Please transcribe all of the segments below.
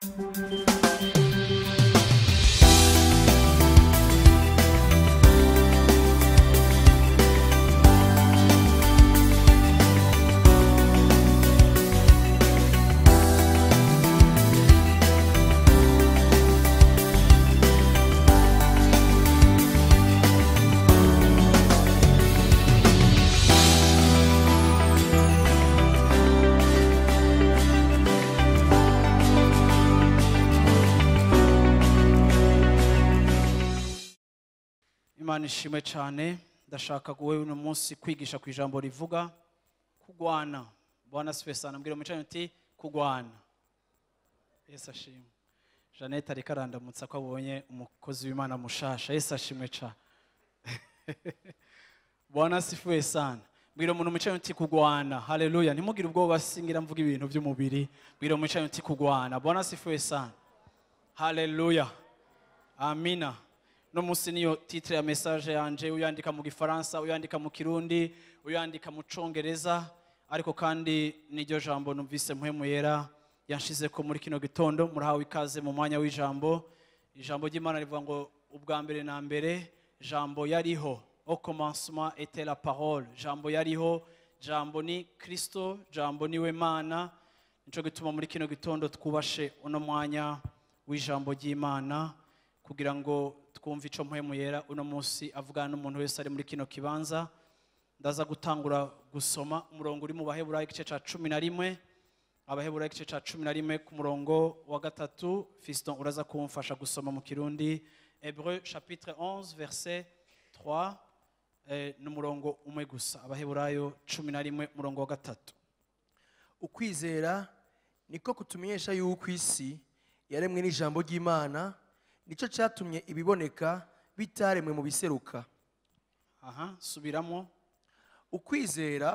Thank you. imana ishimwe cyane ndashaka wowe uno munsi kwigisha ku ijambo rivuga kugwana bwana sipesana mbwira umucanye uti kugwana yesu ashimwe jeannette ariko arandamutsa ko abonye umukozi w'imana mushasha yesu ashimwe cyane bwana sifuwe mbwira umuntu umucanye uti kugwana hareruya ntimugire ubwoba singira mvuga ibintu by'umubiri mbwira umucanye uti kugwana bwana sifuwe hareruya amina no munsi niyo titire ya mesaje yanjye uyandika mu gifaransa uyandika mu kirundi uyandika mu congereza ariko kandi n'iryo jambo numvise muhemu yera yashize ko muri kino gitondo murahawe ikaze mu mwanya w'ijambo ijambo ry'imana rivuga ngo ubwa mbere na mbere jambo yariho au commencement parole jambo yariho jambo ni kirisito jambo niwe mana nicyo gituma muri kino gitondo twubashe uno mwanya w'ijambo ry'imana kugira ngo twumve icyo mpemu yera uno munsi avugana n'umuntu wese ari muri kino kibanza ndaza gutangura gusoma umurongo uri mu baheburayo igice cya cumi na rimwe abaheburayo igice cya cumi na rimwe ku murongo wa gatatu fiston uraza kumfasha gusoma mu kirundi Hébreu chapitre 11 verset 3 eh, n'umurongo umwe gusa abaheburayo cumi na rimwe umurongo wa gatatu ukwizera niko kutumenyesha y'uko isi yaremwe n'ijambo ry'imana nicyo cyatumye ibiboneka bitaremwe mu biseruka aha subiramo ukwizera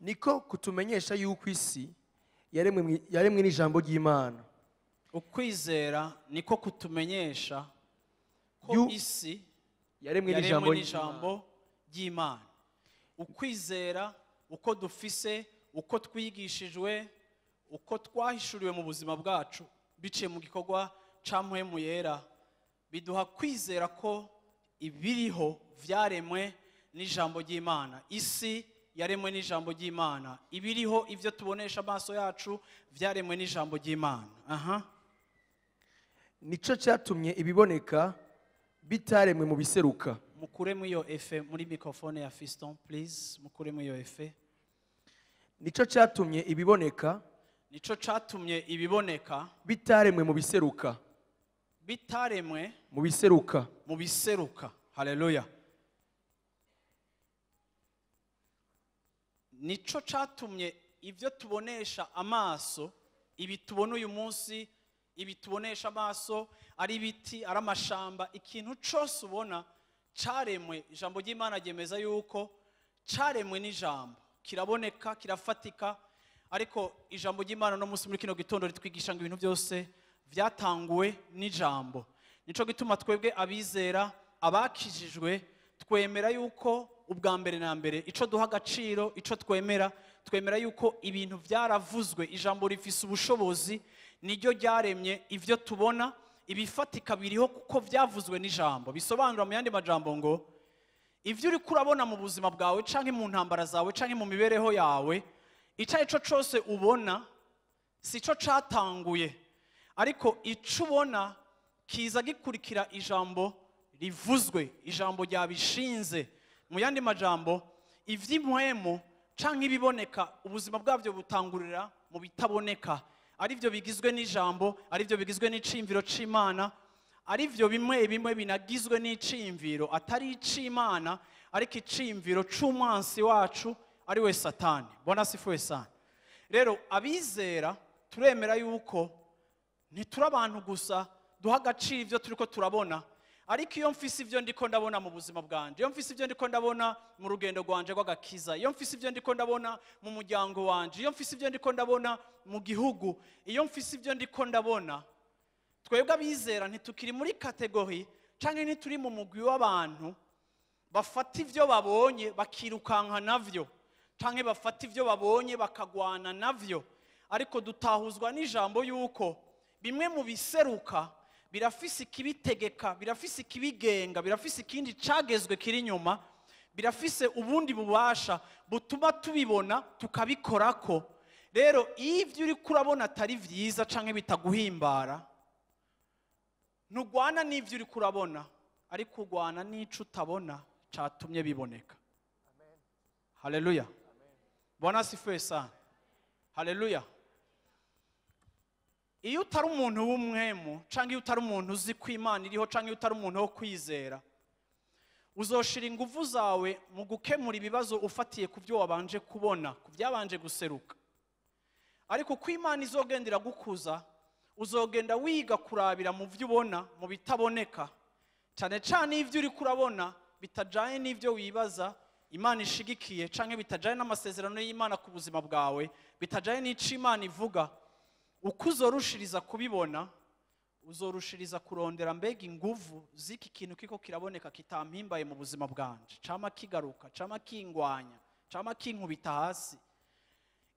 niko kutumenyesha yuko isi yaremwe n'ijambo ry'imana ukwizera niko kutumenyesha ko isi yaremwe n'ijambo ry'imana ukwizera uko dufise uko twigishijwe uko twahishuriwe mu buzima bwacu biciye mu gikorwa camuhemu yera biduha kwizera ko ibiriho byaremwe n'ijambo ry'imana isi yaremwe n'ijambo ry'imana ibiriho ibyo tubonesha amaso yacu byaremwe n'ijambo ry'imana aha nicyo cyatumye ibiboneka bitaremwe mu biseruka mukuremo iyo efe muri mikorofone ya fiston purize mukuremo iyo efe nicyo cyatumye ibiboneka nicyo cyatumye ibiboneka bitaremwe mu biseruka bitaremwe mu biseruka mu biseruka hareruya nicyo cyatumye ibyo tubonesha amaso ibi tubona uyu munsi ibi tubonesha amaso ari ibiti ari amashamba ikintu cyose ubona cyaremwe ijambo ry'imana ryemeza yuko cyaremwe n'ijambo kiraboneka kirafatika ariko ijambo ry'imana no munsi muri kino gitondo ritwigisha ngo ibintu byose byatanguwe n'ijambo nicyo gituma twebwe abizera abakijijwe twemera yuko ubwa mbere na mbere icyo duha agaciro icyo twemera twemera yuko ibintu byaravuzwe ijambo rifise ubushobozi niryo ryaremye ibyo tubona ibifatika biriho kuko byavuzwe n'ijambo bisobanura mu yandi majambo ngo ibyo uri kurabona mu buzima bwawe cyangwa mu ntambara zawe cyangwa mu mibereho yawe icyo ari cyo cyose ubona si cyo cyatanguye ariko icyo ubona kiza gikurikira ijambo rivuzwe ijambo ryabishinze mu yandi majambo iby'impwemu cyangwa ibiboneka ubuzima bwabyo butangurira mu bitaboneka ari byo bigizwe n'ijambo ari byo bigizwe n'icimviro cy'imana ari byo bimwe bimwe binagizwe n'icimviro atari icy'imana ariko icimviro cy'umwansi wacu ari we satani bona si sani rero abizera turemera yuko ntituri abantu gusa duha agaciro ibyo turi ko turabona ariko iyo mfise ibyo ndiko ndabona mu buzima bwanjye iyo mfise ibyo ndiko ndabona mu rugendo rwanjye rw'agakiza iyo mfise ibyo ndiko ndabona mu muryango wanjye iyo mfise ibyo ndiko ndabona mu gihugu iyo mfise ibyo ndiko ndabona twebwe abizera ntitukiri muri kategori cyangwa ntituri mu mugwi w'abantu bafata ibyo babonye bakirukanka nabyo cyangwa bafata ibyo babonye bakagwana nabyo ariko dutahuzwa n'ijambo y'uko bimwe mu biseruka birafise ikibitegeka birafise ikibigenga birafise ikindi cagezwe kiri inyuma birafise ubundi bubasha butuma tubibona tukabikora ko rero iyo ibyo uri kurabona atari byiza cyangwa bitaguhimbara ntugwana n'ibyo uri kurabona ariko ugwana n'icyo utabona cyatumye biboneka hareruya bona si fwe sana iyo utari umuntu w'umwemu cyangwa iyo utari umuntu uzi ko imana iriho cyangwa iyo utari umuntu wo kwizera uzoshira ingufu zawe mu gukemura ibibazo ufatiye ku byo wabanje kubona ku byabanje guseruka ariko uko imana izogendera gukuza uzogenda wiga kurabira mu byo ubona mu bitaboneka cyane cyane ibyo uri kurabona bitajyanye n'ibyo wibaza imana ishigikiye cyangwa bitajyanye n'amasezerano y'imana ku buzima bwawe bitajyanye n'icyo imana ivuga uko uzorushiriza kubibona uzorushiriza kurondera mbega inguvu z'iki kintu kiko kiraboneka kitampimbaye mu buzima bwanjye cama kigaruka cama kingwanya cama kinkubita hasi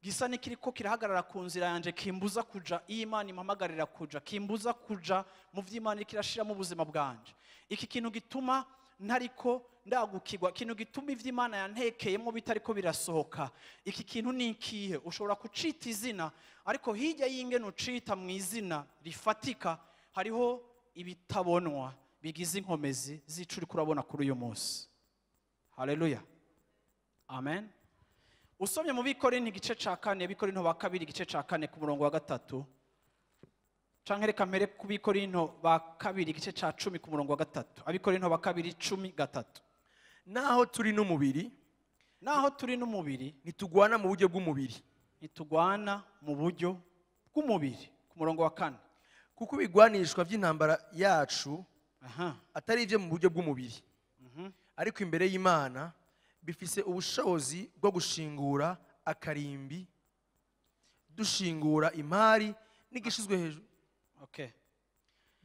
gisa n'ikiriko kirahagarara ku nzira yanjye kimbuza kuja iyo imana impamagarira kuja kimbuza kuja mu by'imana kirashiramo ubuzima bwanjye iki kintu gituma ntariko ndagukigwa ikintu gituma iby'imana yantekeyemo bitariko birasohoka iki kintu ni ikihe ushobora kucita izina ariko hirya y'ingene ucita mu izina rifatika hariho ibitabonwa bigize inkomezi z'icuri kurabona kuri uyu munsi hareruya amen usomye mu bikorinti igice cya kane bikorinti wa kabiri igice cya kane ku murongo wa gatatu cyangwa reka mbere ku bikorino ba kabiri igice cya cumi ku murongo wa gatatu abikorino ba kabiri cumi gatatu naho turi n'umubiri naho turi n'umubiri ntitugwana mu buryo bw'umubiri ntitugwana mu buryo bw'umubiri ku murongo wa kane kuko ibigwanishwa by'intambara yacu atari ibyo mu buryo bw'umubiri mhm. ariko imbere y'imana bifise ubushobozi bwo gushingura akarimbi dushingura imari n'igishyizwe hejuru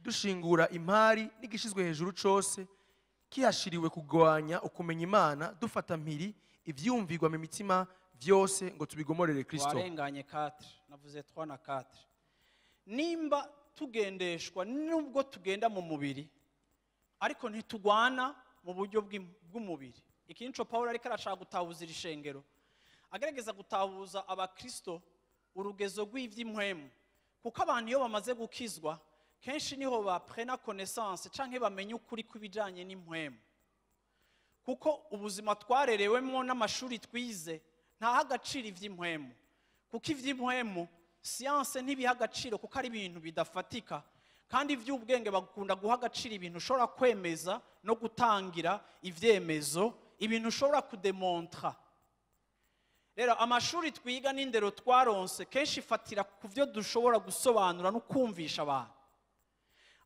dushingura imari n'igishyizwe hejuru cyose kiyashiriwe kugwanya ukumenya imana dufata mpiri ibyiyumvirwa mu mitima byose ngo tubigomorere kirisito warenganye katire navuze twa na katire nimba tugendeshwa nubwo tugenda mu mubiri ariko ntitugwana mu buryo bw'umubiri iki nico paul ariko arashaka gutahuza iri shengero agerageza gutahuza abakristo urugezo rw'iby'imwemu kuko abantu iyo bamaze gukizwa kenshi niho baprena konesanse cyangwa bamenya ukuri kw'ibijyanye n'impwemu kuko ubuzima twarerewemo n'amashuri twize ntaho agaciro iby'impwemu kuko iby'impwemu siyanse ntibiha agaciro kuko ari ibintu bidafatika kandi iby'ubwenge bakunda guha agaciro ibintu ushobora kwemeza no gutangira ibyemezo ibintu ushobora kudemontra rero amashuri twiga n'indero twaronse kenshi ifatira ku byo dushobora gusobanura no kumvisha abantu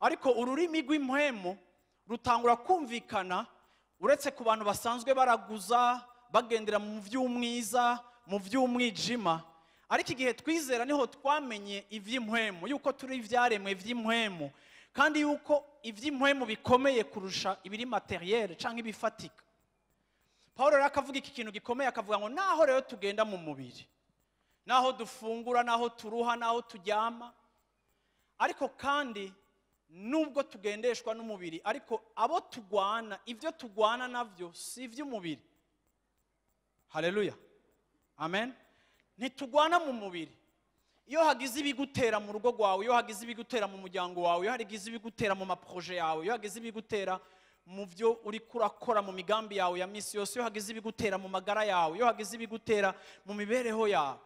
ariko ururimi rw'impwemu rutangura kumvikana uretse ku bantu basanzwe baraguza bagendera mu by'umwiza mu by'umwijima ariko igihe twizera niho twamenye iby'impwemu yuko turi ibyaremwe by'impwemu kandi yuko iby'impwemu bikomeye kurusha ibiri materiyeri cyangwa ibifatika paul rero akavuga iki kintu gikomeye akavuga ngo naho rero tugenda mu mubiri naho dufungura naho turuha naho tujyama ariko kandi nubwo tugendeshwa n'umubiri ariko abo tugwana ibyo tugwana nabyo si iby'umubiri hareruya amen ntitugwana mu mubiri iyo hagize ibigutera mu rugo rwawe iyo hagize ibigutera mu muryango wawe iyo hagize ibigutera mu maporoje yawe iyo hagize ibigutera mu byo uri kurakora mu migambi yawe ya minsi yose iyo hagize ibigutera mu magara yawe iyo hagize ibigutera mu mibereho yawe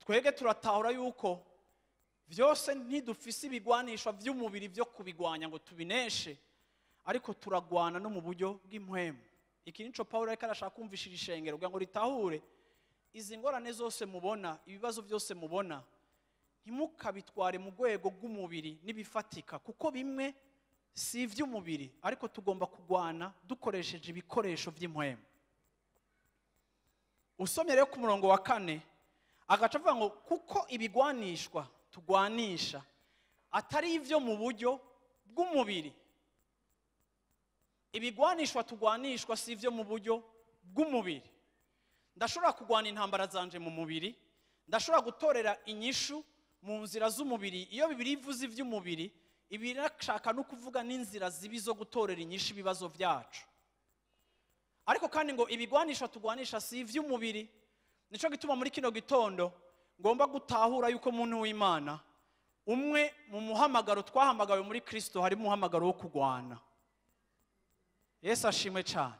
twebwe turatahura yuko byose ntidufise ibigwanisha by'umubiri byo kubigwanya ngo tubineshe ariko turagwana no mu buryo bw'impwemu iki nico paul ariko arashaka kumvishira ishengero kugira ngo ritahure izi ngorane zose mubona ibibazo byose mubona ntimukabitware mu rwego rw'umubiri n'ibifatika kuko bimwe si iby'umubiri ariko tugomba kurwana dukoresheje ibikoresho by'inkwembe usomye rero ku murongo wa kane agaca avuga ngo kuko ibigwanishwa tugwanisha atari ibyo mu buryo bw'umubiri ibigwanishwa tugwanishwa si ibyo mu buryo bw'umubiri ndashobora kugwana intambara zanje mu mubiri ndashobora gutorera inyishu mu nzira z'umubiri iyo bibiri ivuze iby'umubiri ibirashaka no kuvuga n'inzira zibi zo gutorera inyinshi ibibazo byacu ariko kandi ngo ibigwanisha tugwanisha si iby'umubiri nicyo gituma muri kino gitondo ngomba gutahura yuko umuntu w'imana umwe mu muhamagaro twahamagawe muri kirisito harimo umuhamagaro wo kurwana yesu ashimwe cyane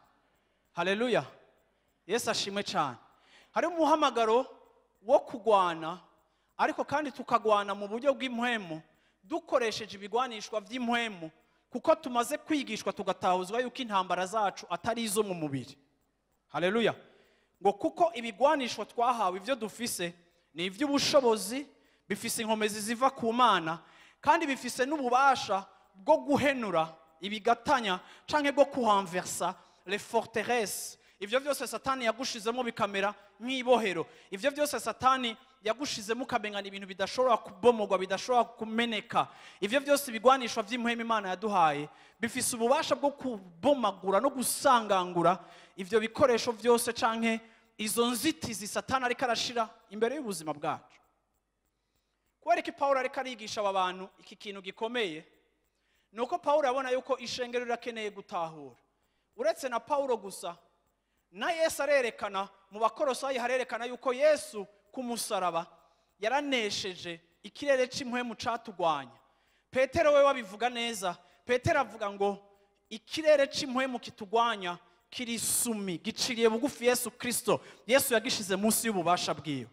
hareruya yesu ashimwe cyane harimo umuhamagaro wo kurwana ariko kandi tukagwana mu buryo bw'impwemu dukoresheje ibigwanishwa by'impwemu kuko tumaze kwigishwa tugatahuzwa yuko intambara zacu atari izo mu mubiri hareruya ngo kuko ibigwanishwa twahawe ibyo dufise ni iby'ubushobozi bifise inkomezi ziva ku mana kandi bifise n'ububasha bwo guhenura ibigatanya cyangwa bwo kuhamversa le forteresse ibyo byose satani yagushizemo bikamera nk'ibohero ibyo byose satani yagushizemo ukamenya ibintu bidashobora kubomogwa bidashobora kumeneka ibyo byose bigwanishwa by'impuhemu imana yaduhaye bifise ububasha bwo kubomagura no gusangangura ibyo bikoresho byose cyangwa izo nzitizi satana ariko arashira imbere y'ubuzima bwacu ko Pawulo ariko arigisha aba bantu iki kintu gikomeye ni uko Pawulo abona yuko ishengero rirakeneye gutahura uretse na Pawulo gusa na Yesu arerekana mu bakorosayi harerekana yuko yesu k'umusaraba yaranesheje ikirere cy'impwemu catugwanya petero we wabivuga neza petero avuga ngo ikirere cy'impwemu kitugwanya kiri isumi giciriye bugufi yesu kirisito yesu yagishize munsi y'ububasha bwiwe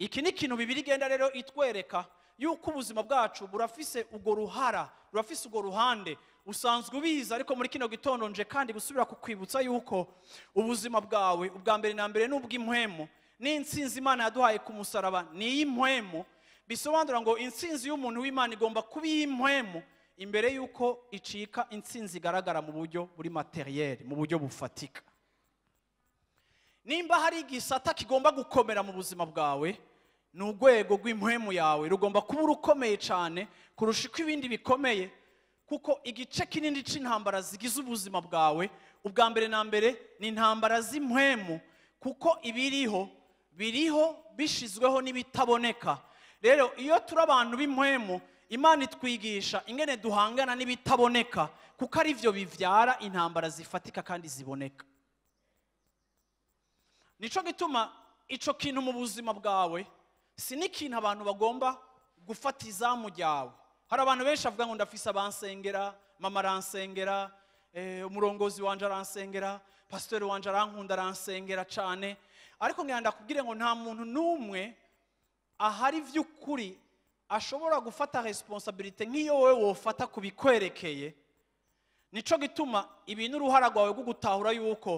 iki ni ikintu bibiri igenda rero itwereka yuko ubuzima bwacu burafise urwo ruhara burafise urwo ruhande usanzwe ubizi ariko muri kino gitondo nje kandi gusubira kukwibutsa yuko ubuzima bwawe ubwa mbere na mbere ni ubw'impwemu n'insinzi imana yaduhaye ku musaraba ni iy'imwemu bisobanura ngo insinzi y'umuntu w'imana igomba kuba iy'imwemu imbere y'uko icika insinzi igaragara mu buryo buri materiyeri mu buryo bufatika nimba hari igisata kigomba gukomera mu buzima bwawe ni urwego rw'impwemu yawe rugomba kuba urukomeye cyane kurusha uko ibindi bikomeye kuko igice kinini cy'intambara zigize ubuzima bwawe ubwa mbere na mbere ni intambara z'impwemu kuko ibiriho biriho bishyizweho n'ibitaboneka rero iyo turi abantu b'imwemu imana itwigisha ingene duhangana n'ibitaboneka kuko ari byo bibyara intambara zifatika kandi ziboneka nicyo gituma icyo kintu mu buzima bwawe si n'ikintu abantu bagomba gufata izamu ryawe hari abantu benshi bavuga ngo ndafise abansengera mama aransengera eh, umurongozi wanjye aransengera pasitori wanjye arankunda aransengera cyane ariko mwenda kubwire ngo nta muntu n'umwe ahari by'ukuri ashobora gufata resiponsabirite nk'iyo wowe wofata kubikwerekeye bikwerekeye nicyo gituma ibintu uruhara rwawe rwo gutahura yuko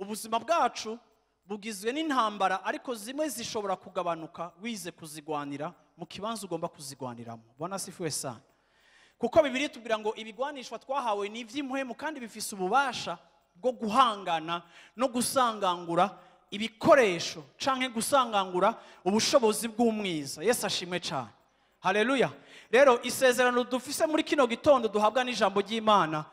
ubuzima bwacu bugizwe n'intambara ariko zimwe zishobora kugabanuka wize kuzigwanira mu kibanza ugomba kuzigwaniramo bona si sana kuko bibiri tubwira ngo ibigwanishwa twahawe ni iby'impuhemu kandi bifise ububasha bwo guhangana no gusangangura ibikoresho canke gusangangura ubushobozi bw'umwiza yesu ashimwe cyane hareruya rero isezerano dufise muri kino gitondo duhabwa n'ijambo ry'imana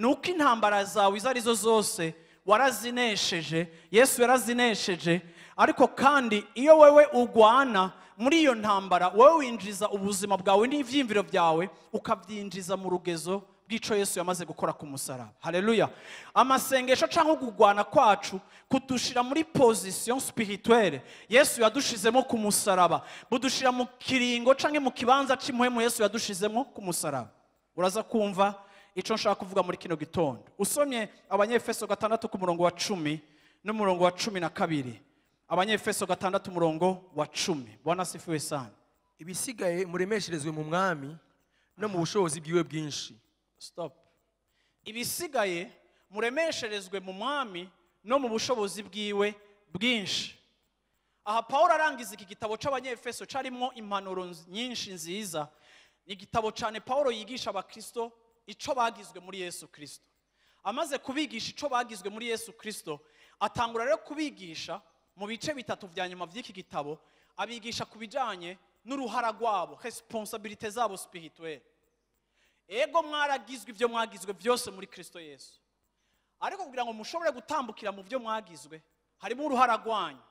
ni uko intambara zawe izo arizo zose warazinesheje yesu yarazinesheje ariko kandi iyo wewe urwana muri iyo ntambara wowe winjiza ubuzima bwawe n'ibyiyumviro byawe ukabyinjiza mu rugezo bw'icyo yesu yamaze gukora ku musaraba hareruya amasengesho cyangwa kurwana kwacu kudushira muri pozisiyo sipirituwere yesu yadushizemo ku musaraba budushyira mu kiringo cyangwa mu kibanza cy'umuhemu yesu yadushizemo ku musaraba uraza kumva icyo nshaka kuvuga muri kino gitondo usomye abanyefeso gatandatu ku murongo wa cumi n'umurongo wa cumi na kabiri abanyefeso gatandatu umurongo wa cumi bonasifuwe sani ibisigaye muremesherezwe mu mwami no mu bushobozi bwiwe bwinshi sitopu ibisigaye muremesherezwe mu mwami no mu bushobozi bwiwe bwinshi aha paul arangiza iki gitabo cy'abanyefeso cyarimo impanuro nyinshi nziza ni igitabo cyane paul yigisha abakristo icyo bagizwe muri yesu kirisito amaze kubigisha icyo bagizwe muri yesu kirisito atangura rero kubigisha mu bice bitatu bya nyuma by'iki gitabo abigisha ku bijyanye n'uruhara rwabo resiponsabirite zabo sipirituweri ego mwaragizwe ibyo mwagizwe byose muri kirisito yesu ariko kugira ngo mushobore gutambukira mu byo mwagizwe harimo uruhare agwanya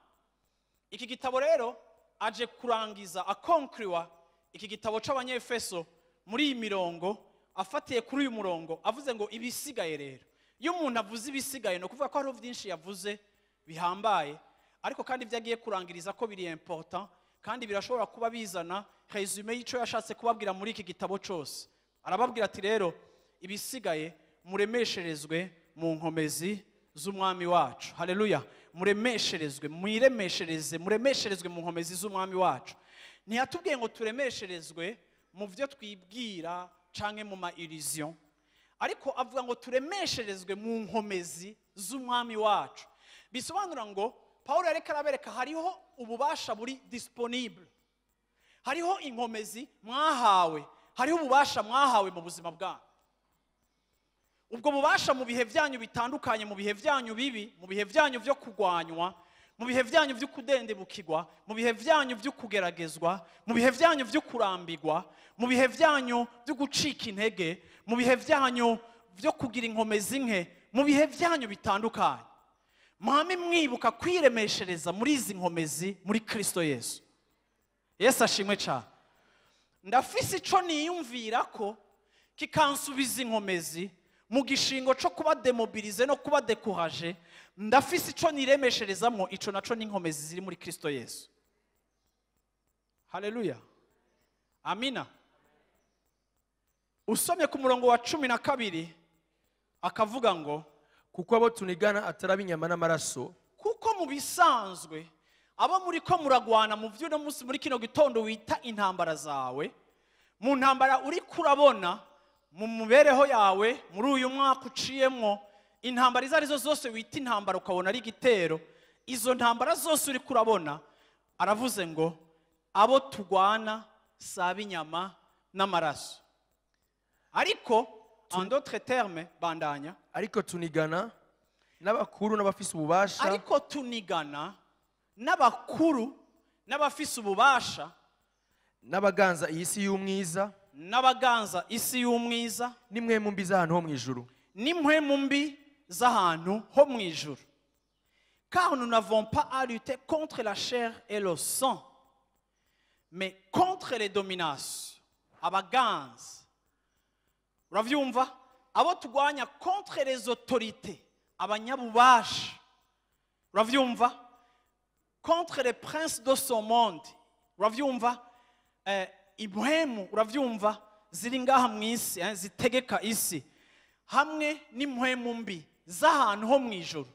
iki gitabo rero aje kurangiza akonkiriwa iki gitabo cy'abanyefeso muri iyi mirongo afatiye kuri uyu murongo avuze ngo ibisigaye rero iyo umuntu avuze ibisigaye ni ukuvuga ko hariho byinshi yavuze bihambaye ariko kandi ibyo agiye kurangiriza ko biri important kandi birashobora kuba bizana resume y'icyo yashatse kubabwira muri iki gitabo cyose arababwira ati rero ibisigaye muremesherezwe mu nkomezi z'umwami wacu hareruya muremesherezwe mwiremeshereze muremesherezwe mu nkomezi z'umwami wacu ntihatubwiye ngo turemesherezwe mu byo twibwira cyangwa mu ma iriziyo ariko avuga ngo turemesherezwe mu nkomezi z'umwami wacu bisobanura ngo paul yareka arabereka hariho ububasha buri disiponibure hariho inkomezi mwahawe hariho ububasha mwahawe mu buzima bwanyu ubwo bubasha mu bihe byanyu bitandukanye mu bihe byanyu bibi mu bihe byanyu byo kurwanywa mu bihe byanyu byo kudendebukirwa mu bihe byanyu byo kugeragezwa mu bihe byanyu byo kurambirwa mu bihe byanyu byo gucika intege mu bihe byanyu byo kugira inkomezi nke mu bihe byanyu bitandukanye mwame mwibuka kwiremeshereza muri izi nkomezi muri kirisito yesu yesu ashimwe cyane ndafise ico niyumvira ko kikansubiza inkomezi mu gishingo cyo kuba demobilize no kuba dekuhaje ndafise ico niremesherezamo ico naco n'inkomezi ziri muri kirisito yesu haleluya amina usomye ku murongo wa cumi na kabiri akavuga ngo kuko abo tunigana ataraba n'amaraso kuko mu bisanzwe abo muri ko muragwana mu by'uno munsi muri kino gitondo wita intambara zawe mu ntambara uri kurabona mu mibereho yawe muri uyu mwaka uciyemo intambara izo arizo zose wita intambara ukabona ari igitero izo ntambara zose uri kurabona aravuze ngo abo tugwana si inyama n'amaraso ariko d'autres termes bandanya ariko tunigana n'abakuru n'abafise ububasha ariko tunigana n'abakuru n'abafise ububasha n'abaganza isiumiza y'umwiza n'abaganza isi y'umwiza nimwe mumbi z'ahantu ho mu ijuru nimwe mumbi z'ahantu ho car nous n'avons pas à lutter contre la chair et le sang mais contre les dominations abaganza uravyumva abo turwanya contre les autorités abanyabubasha uravyumva contre les princes de ce monde va, eh, Ibrahim urabyumva uravyumva ngaha Zilinga Hamis, eh, zitegeka isi hamwe n'impuhemu mbi z'ahantu ho mu ijoro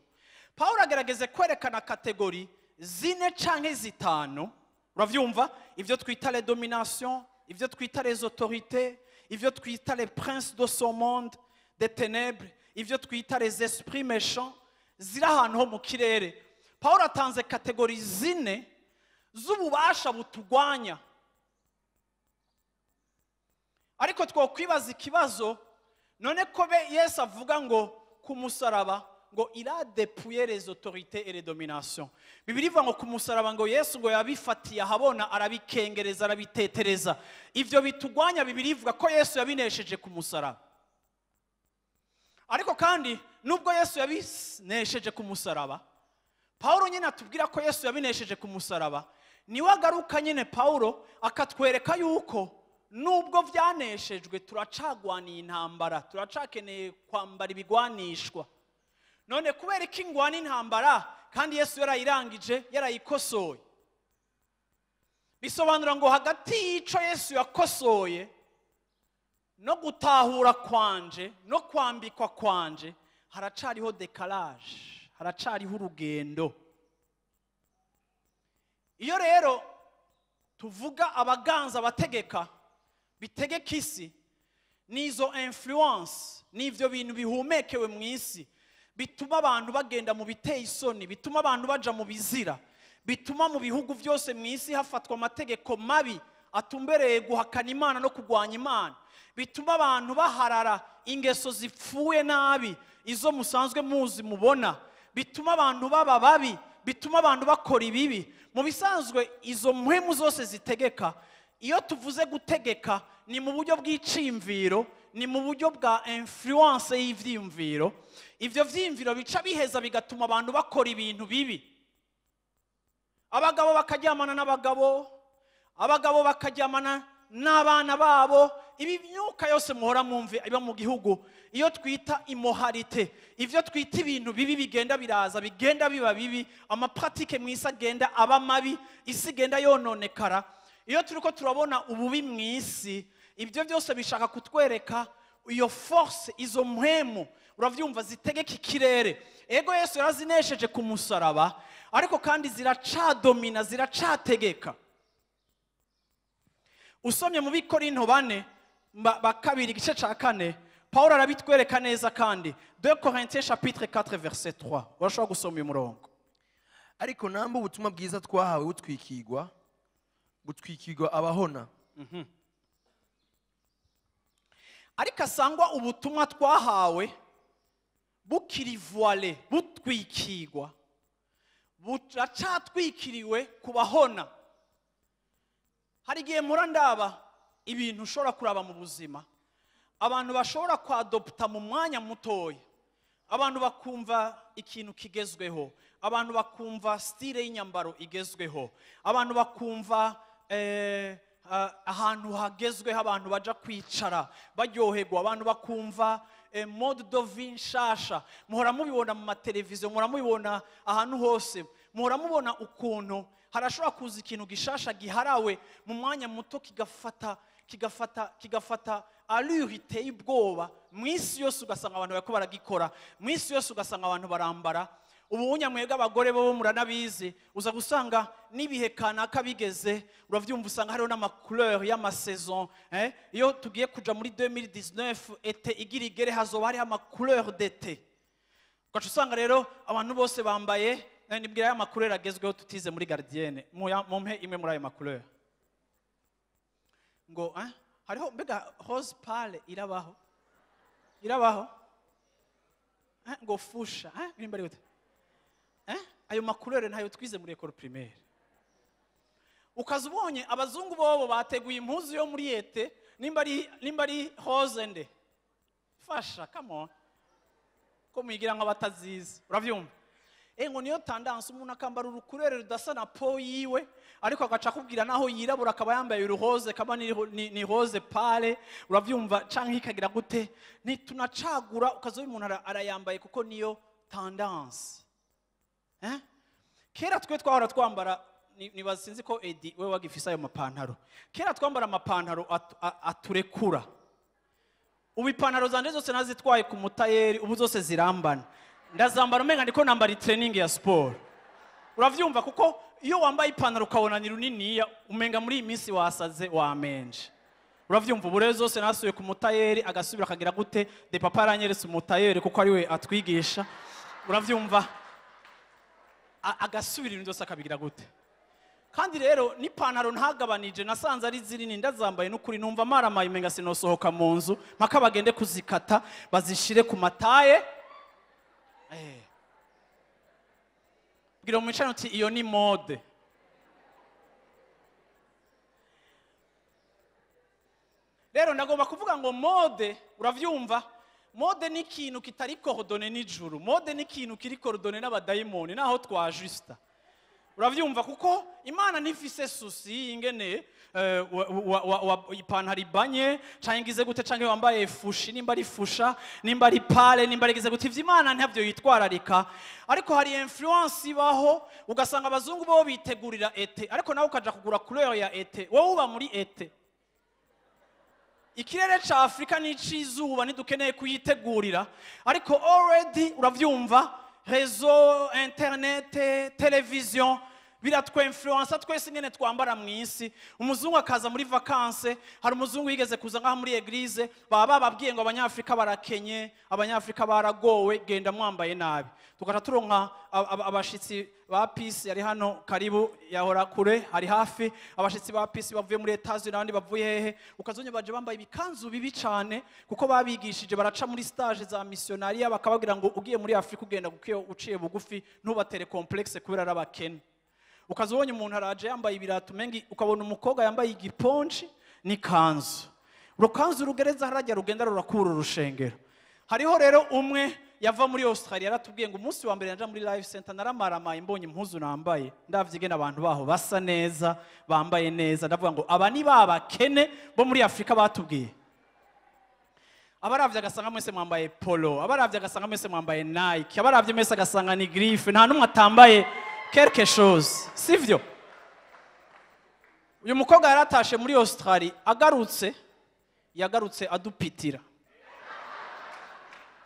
paul agerageze kwerekana kategori zine cyangwa zitanu uravyumva ivyo twita les dominations ivyo twita les autorités ivyo twita les princes de ce monde des ténèbres ivyo twita les esprits méchants Zira ahantu ho mu paul atanze kategori zine z'ububasha buturwanya ariko twakwibaza ikibazo none ko be yesu avuga ngo ku musaraba ngo irade puyerezo torite eredominasiyo bibiri ivuga ngo ku musaraba ngo yesu ngo yabifatiye ahabona arabikengereza arabitetereza ibyo bitugwanya bibiri ivuga ko yesu yabinesheje ku musaraba ariko kandi nubwo yesu yabinesheje ku musaraba paul nyine atubwira ko yesu yabinesheje ku musaraba niwe agaruka nyine paul akatwereka yuko nubwo byaneshejwe turacagwaniye intambara turacakeneye kwambara ibigwanishwa none kubera ko ingwana intambara kandi yesu yarayirangije yarayikosoye bisobanura ngo hagati y'icyo yesu yakosoye no gutahura kwanje no kwambikwa kwanje haracariho dekaraje haracariho urugendo iyo rero tuvuga abaganza bategeka bitegeka isi n'izo influence n'ibyo bintu bihumekewe mu isi bituma abantu bagenda mu biteye isoni bituma abantu bajya mu bizira bituma mu bihugu byose mu isi hafatwa amategeko mabi atumbereye guhakana imana no kurwanya imana bituma abantu baharara ingeso zipfuye nabi izo musanzwe muzi mubona bituma abantu baba babi bituma abantu bakora ibibi mu bisanzwe izo mpemu zose zitegeka iyo tuvuze gutegeka ni mu buryo bw'icimviro ni mu buryo bwa influence y'ibyiyumviro ibyo byiyumviro bica biheza bigatuma abantu bakora ibintu bibi abagabo bakaryamana n'abagabo abagabo bakaryamana n'abana babo ibi myuka yose muhora mwumve iba mu gihugu iyo twita imoharite ibyo twita ibintu bibi bigenda biraza bigenda biba bibi amapatike mu isi agenda aba mabi isi igenda yononekara iyo turi ko turabona ububi mu isi ibyo byose bishaka kutwereka iyo force izo mpemu urabyumva zitegeka ikirere ego yesu yarazinesheje ku musaraba ariko kandi ziracadomina ziracategeka usomye mu bikorino bane bakabiri igice cya kane paul arabitwereka neza kandi de korintiye chapitre 4 verset 3 urashobora gusoma uyu murongo ariko namba ubutumwa bwiza twahawe butwikirwa butwikirwa abahona mhm. ariko asangwa ubutumwa twahawe bukiri bukirivuware butwikirwa buracatwikiriwe ku bahona hari igihe murandaba ibintu ushobora kuraba mu buzima abantu bashobora kwadoputa mu mwanya mutoya abantu bakumva ikintu kigezweho abantu bakumva sitire y'inyambaro igezweho abantu bakumva eh, eh, ahantu hagezweho abantu bajya kwicara baryoherwa abantu bakumva eh, mode dovi nshasha muhora mubibona mu mateleviziyo muhora mubibona ahantu hose muhora mubona ukuntu harashobora kuza ikintu gishasha giharawe mu mwanya muto kigafata kigafata kigafata arure iteye ubwoba mu isi yose ugasanga abantu bariko baragikora mu isi yose ugasanga abantu barambara ubuhunya mwebwe abagore bo muranabizi uza gusanga n'ibihe kanaka bigeze urabyumva usanga hariho n'amakureri y'amasaison iyo tugiye kuja muri 2019 ete igira igere hazoba hariho amakureri dete ugaca usanga rero abantu bose bambaye eh, nibwira ya makureri agezweho tutize muri gardienne mumpe imwe muri ayo makureri ngo hariho mbega hose pale irabaho irabaho ngo fusha nimba ari gute ayo makurere ntayo twize muri ekoro pirimeri ukaza ubonye abazungu bobo bateguye impuzu yo muri yete nimba ari hoze nde fasha kamoni ko muyigira nk'abatazizi urabyumva Eh, ngo niyo tandanse umuntu akambara urukurere rudasa na po yiwe ariko agaca akubwira n'aho yirabura akaba yambaye uruhoze kaba ni roze pale urabyumva cyangwa ikagira gute tunacagura ukaza umuntu arayambaye kuko niyo tandanse eh? kera twe twahora twambara nibaza sinzi ko edi we wagifise ayo mapantaro kera twambara amapantaro aturekura ubu ipantaro zanjye zose nazitwaye ku mutayeri ubu zose zirambana ndazambara umenga niko nambara itreyiningi ya siporo urabyumva kuko iyo wambaye ipantaro ukabona ni runiniya umenga muri iyi minsi wasaze wamenje urabyumva uburezi zose nasuye ku mutayeri agasubira akagira gute de papa aranyeretse umutayeri kuko ari we atwigisha urabyumva agasubira ibintu byose akabigira gute kandi rero n'ipantaro ntagabanije nasanze ari zinini ndazambaye n'ukuri numva maramaye umenga sinosohoka mu nzu mpaka bagende kuzikata bazishyire ku mataye bwira eh. mu uti iyo ni mode rero ndagomba kuvuga ngo mode urabyumva mode ni ikintu kitari korodone nijoro mode ni ikintu kiri korodone n'abadayimoni naho twajisita urabyumva kuko imana ntifise susi ingene eh, ipantaro ibanye cyangwa igize gute cyangwa wambaye fushi nimba ari fusha nimba ari pale nimba ari igize gute ibyo imana ntabyo yitwararika ariko hari influence ibaho ugasanga abazungu bo bitegurira ete ariko nawe ukajya kugura kurere ya ete wowe uba muri ete ikirere cya afurika n'icy'izuba ntidukeneye kuyitegurira ariko already urabyumva Réseau, Internet et télévision biratwemfuransa twese nyine twambara mu isi umuzungu akaza muri vakanse hari umuzungu yigeze kuza nk'aho muri egirize baba bababwiye ngo abanyafurika barakenye abanyafurika baragowe genda mwambaye nabi tugahita turonka abashyitsi ba pisi yari hano karibu yahora kure hari hafi abashyitsi ba pisi bavuye muri etaje n'abandi bavuye hehe ukazunye baje bambaye ibikanzu bibi cyane kuko babigishije baraca muri sitaje za misiyonariya bakababwira ngo ugiye muri afurika ugenda uciye bugufi ntubatere komplekse kubera ari abakene ukaza ubonye umuntu araje yambaye ibirato menshi ukabona umukobwa yambaye igiponshi n'ikanzu rukanzu rugereza harajya rugenda rurakura urushengero hariho rero umwe yava muri Australia yaratubwiye ngo umunsi wa mbere naja muri live center naramaramaye mbonye impuzu nambaye ndavye abantu baho basa neza bambaye neza ndavuga ngo aba ni babakene bo muri Afrika batubwiye abaravye agasanga mwese mwambaye polo abaravye agasanga mwese mwambaye nike abaravye mwese agasanga ni grife nta n'umwe atambaye quelque chose sibyo uyu mukobwa yari atashe muri Australia agarutse yagarutse adupitira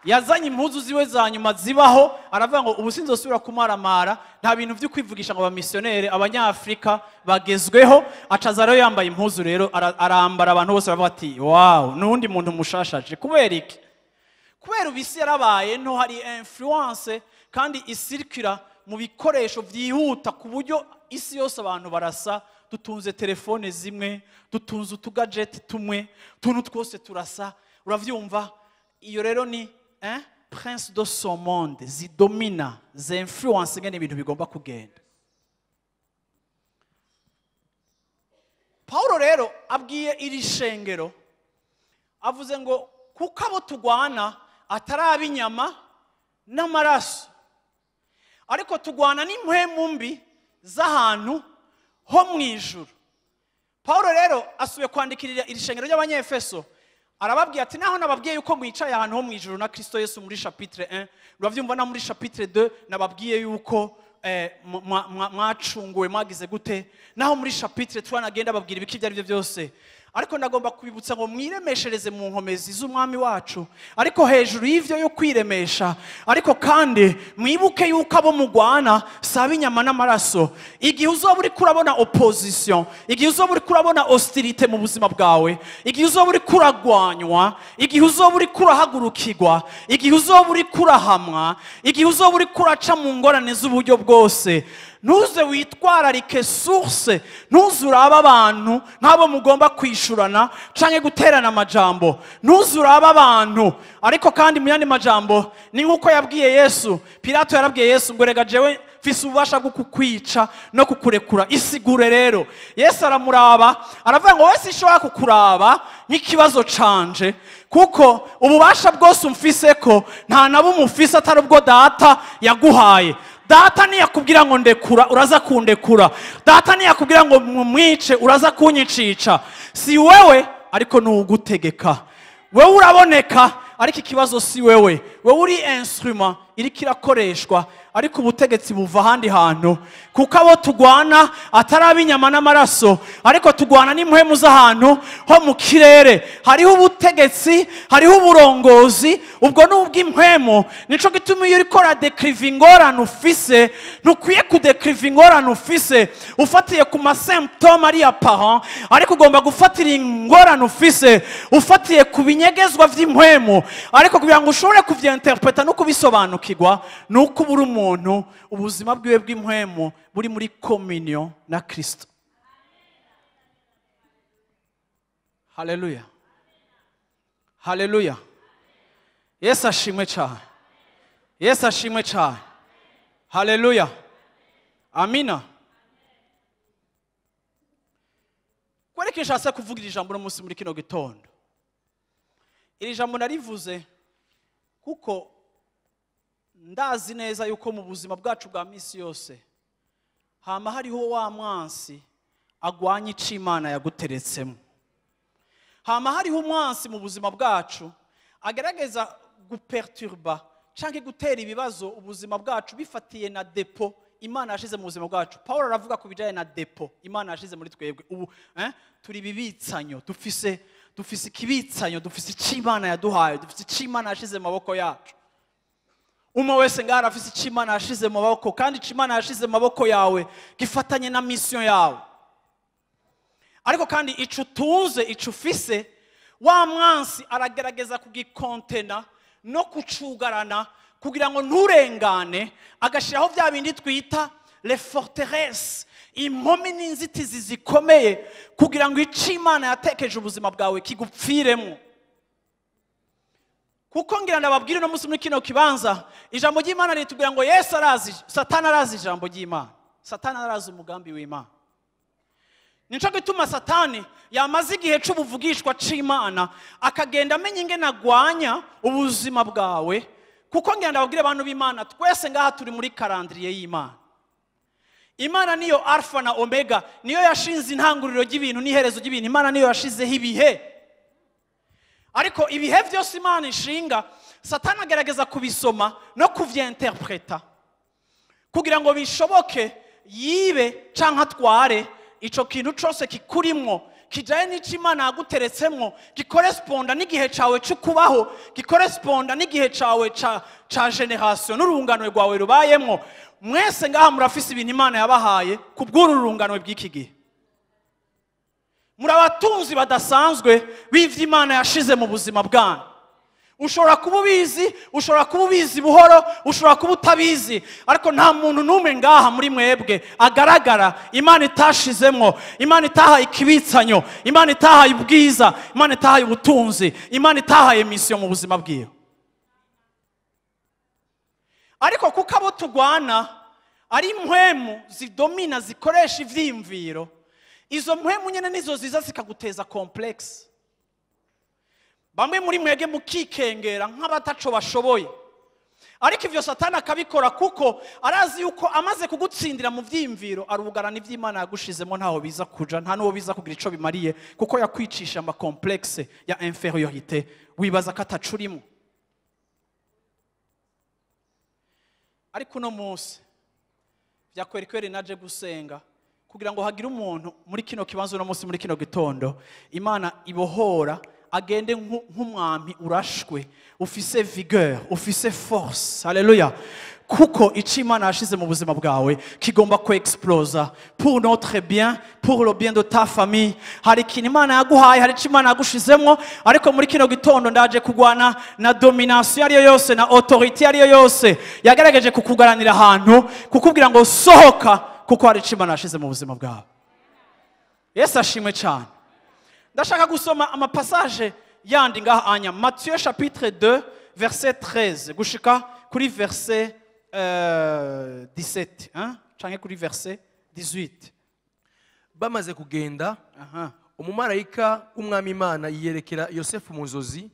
yazanye impuzu ziwe za nyuma zibaho aravuga ngo ubu sinzosubira kumaramara nta bintu byo kwivugisha ngo abamisiyoneri abanyafurika bagezweho acaza rero yambaye impuzu rero arambara abantu bose baravuga ati wawu n'undi muntu mushashaje kubera iki kubera ubu isi yarabaye no hari influence kandi isirikira mu bikoresho byihuta ku buryo isi yose abantu barasa dutunze telefone zimwe dutunze utugajeti tumwe utuntu twose turasa urabyumva iyo rero ni prince do somonde zidomina zemfuwanse nyine ibintu bigomba kugenda paul rero abwiye iri shengero avuze ngo kuko abo turwana atari ab'inyama n'amaraso ariko tugwana n'impwemu mbi z'ahantu ho mu ijuru paul rero asubiye kwandikira iri ry'abanyefeso arababwira ati naho nababwiye yuko mwicaye ahantu ho mu ijuru na kirisito yesu muri chapitre 1 murabyumva na muri chapitre 2 nababwiye yuko eh, mwacunguwe mwagize gute naho muri chapitre 3 nagenda babwira ibiki ibyo ari byo byose ariko nagomba kubibutsa ngo mwiremeshereze mu nkomezi z'umwami wacu ariko hejuru y'ibyo yo kwiremesha ariko kandi mwibuke yuko abo mugwana saba inyama n'amaraso igihe uzaba uri kurabona opozisiyo igihe uzaba uri kurabona ositirite mu buzima bwawe igihe uzaba uri kuragwanywa igihe uzaba uri kurahagurukirwa igihe uzaba uri kurahamwa igihe uzaba uri kuraca mu ngorane z'uburyo bwose ntuze witwararike source ntuze urabe abantu nk'abo mugomba kwishyurana cyangwa guterana amajambo ntuze urabe abantu ariko kandi mu yandi majambo ni nk'uko yabwiye yesu pirato yarabwiye yesu ngo rega jewe ububasha bwo kukwica no kukurekura isigure rero yesu aramuraba aravuga ngo wese ishobora kukuraba nk'ikibazo canje kuko ububasha bwose umfise ko nta na bumwe umfise atari ubwo data yaguhaye data ntiyakubwira ngo ndekura uraza kundekura data ntiyakubwira ngo mwice, uraza kunyicisha si wewe ariko ni ugutegeka wowe uraboneka ariko ikibazo si wewe wowe uri instrument iriko irakoreshwa ariko ubutegetsi buva ahandi hantu kuko abo tugwana atari ab'inyama n'amaraso ariko tugwana n'impwemu z'ahantu ho mu kirere hariho ubutegetsi hariho uburongozi ubwo ni ubw'impwemu nicyo gituma iyo uri kora dekiriva ingorane ufise ntukwiye kudekiriva ingorane ufise ufatiye ku masemptome ari iya paha ariko ugomba gufatira ingorane ufise ufatiye ku binyegezwa by'impwemu ariko kugira ngo ushobore kugenda interpreta no kubisobanukirwa ni uko ubura umuntu ubuzima bwiwe bw'imhemu buri muri kominyo na kirisito haleluya haleluya yesu ashimwe cyane yesu ashimwe cyane haleluya amina kwereka nshatse kuvuga iri jambo uno munsi muri kino gitondo iri jambo narivuze kuko ndazi neza yuko mu buzima bwacu bwa minsi yose hama hariho wa mwansi agwanya icyo imana yaguteretsemo hama hariho umwansi mu buzima bwacu agerageza guperturba cyangwa gutera ibibazo ubuzima bwacu bifatiye na depo imana yashize mu buzima bwacu paul aravuga ku bijyanye na depo imana yashize muri twebwe ubu eh, turi ibibitsanyo, dufise dufise ikibitsanyo dufise icyo yaduhaye dufise icyo yashize mu maboko yacu umwe wese ngaho arafise icyo yashize mu maboko kandi icyo imana yashize mu maboko yawe gifatanye na misiyo yawe ariko kandi icyo utunze icyo ufise wa mwansi aragerageza kugikontena no kucugarana kugira ngo nturengane agashyiraho bya bindi twita reforteresse inkomi n'inzitizi zikomeye kugira ngo ice imana yatekeje ubuzima bwawe kigupfiremo kuko ngira ndababwire no munsi muri kino kibanza ijambo ry'imana ritubwira ngo yesu arazi satana arazi ijambo ry'imana satana arazi umugambi w'imana nicyo gituma satani yamaze igihe cy'ubuvugishwa cy'imana akagenda amenya ingene agwanya ubuzima bwawe kuko ngira ndababwire abantu b'imana twese ngaha turi muri karandiriye y'imana imana niyo alfa na omega niyo yashinze intanguriro ry'ibintu n'iherezo ry'ibintu imana niyo yashizeho ibihe ariko ibihe byose imana ishinga satana agerageza kubisoma no kubyenterpreta kugira ngo bishoboke yibe cyangwa atware icyo kintu cyose kikurimwo kijyanye n'icyo yaguteretsemo gikoresponda n'igihe cyawe cyo kubaho gikoresponda n'igihe cyawe cya generasiyo n'urungano rwawe rubayemo mwese ngaha murafise ibintu imana yabahaye ku bw'ururunganwe bw'iki gihe muri abatunzi badasanzwe b'ibyo imana yashize mu buzima bwanyu ushobora kuba ubizi ushobora kuba ubizi buhoro ushobora kuba utabizi ariko nta muntu n'umwe ngaha muri mwebwe agaragara imana itashizemo imana itahaye ikibitsanyo imana itahaye ubwiza imana itahaye ubutunzi imana itahaye misiyo mu buzima bwiwe ariko kuko abo tugwana ari impwemu zidomina zikoresha ibyiyumviro izo mpwemu nyine nizo ziza zikaguteza komplekisi bamwe muri mwege mukikengera nk'abataco bashoboye ariko ibyo satana akabikora kuko arazi yuko amaze kugutsindira mu byiyumviro arugarana iby'imana yagushizemo ntaho biza kuja nta n'uwo biza kugira icyo bimariye kuko yakwicisha amakomplekisi ya inferiorite wibaza ko atacurimo ariko uno munsi byakwera ikweri naje gusenga kugira ngo hagire umuntu muri kino kibanza uno munsi muri kino gitondo imana ibohora agende nk'umwami urashwe ufise vigueur ufise force haleluya kuko icyo imana yashize mu buzima bwawe kigomba kwegisipuroza pour notre bien pour le bien de ta famille hari ikintu imana yaguhaye hari icyo imana yagushizemo ariko muri kino gitondo ndaje kurwana na dominasiyo ariyo yose na otoriti ariyo yose yagaragaje kukugaranira ahantu kukubwira ngo sohoka kuko hari icyo imana yashize mu buzima bwawe yesu ashimwe cyane ndashaka gusoma amapasaje yandi ngaha anya matiyo chapitre 2 verset 13 gushika kuri verset 17 euh, hein? canke kuri verset 18 bamaze kugenda Aha. umumarayika w'umwami imana yiyerekera yosefu mu nzozi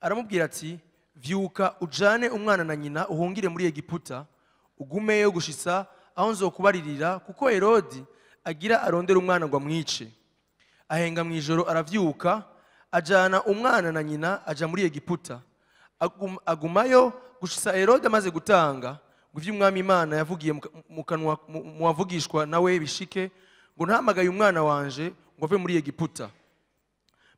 aramubwira ati vyuka ujane umwana na nyina uhungire muri egiputa ugumeyo gushitsa aho nzokubaririra kuko herodi agira arondera umwana ngo amwice ahenga mu ijoro arabyuka ajyana umwana na nyina ajya muri egiputa agumayo gusa herode amaze gutanga ngo iby'umwami imana yavugiye mu kanwa mu wavugishwa nawe bishike ngo ntamagaye umwana wanje ngo ave muri egiputa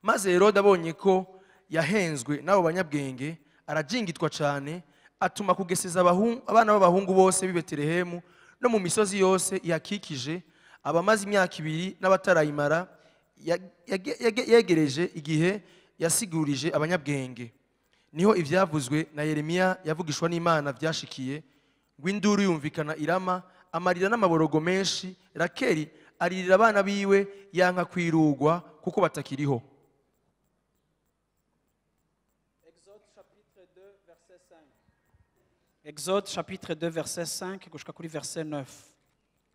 maze herode abonye ko yahenzwe n'abo banyabwenge arajingitwa cyane atuma kugeseza abana b'abahungu bose b'i betelehemu no mu misozi yose yakikije abamaze imyaka ibiri n'abatarayimara yegereje igihe yasigurije abanyabwenge niho ibyavuzwe na yeremiya yavugishwa n'imana byashikiye ngo induru yumvikana irama amarira n'amaborogo menshi rakeri aririra abana biwe yanka kwirugwa kuko batakiriho exode chapitre 2 verset 5 gushika kuri verset 9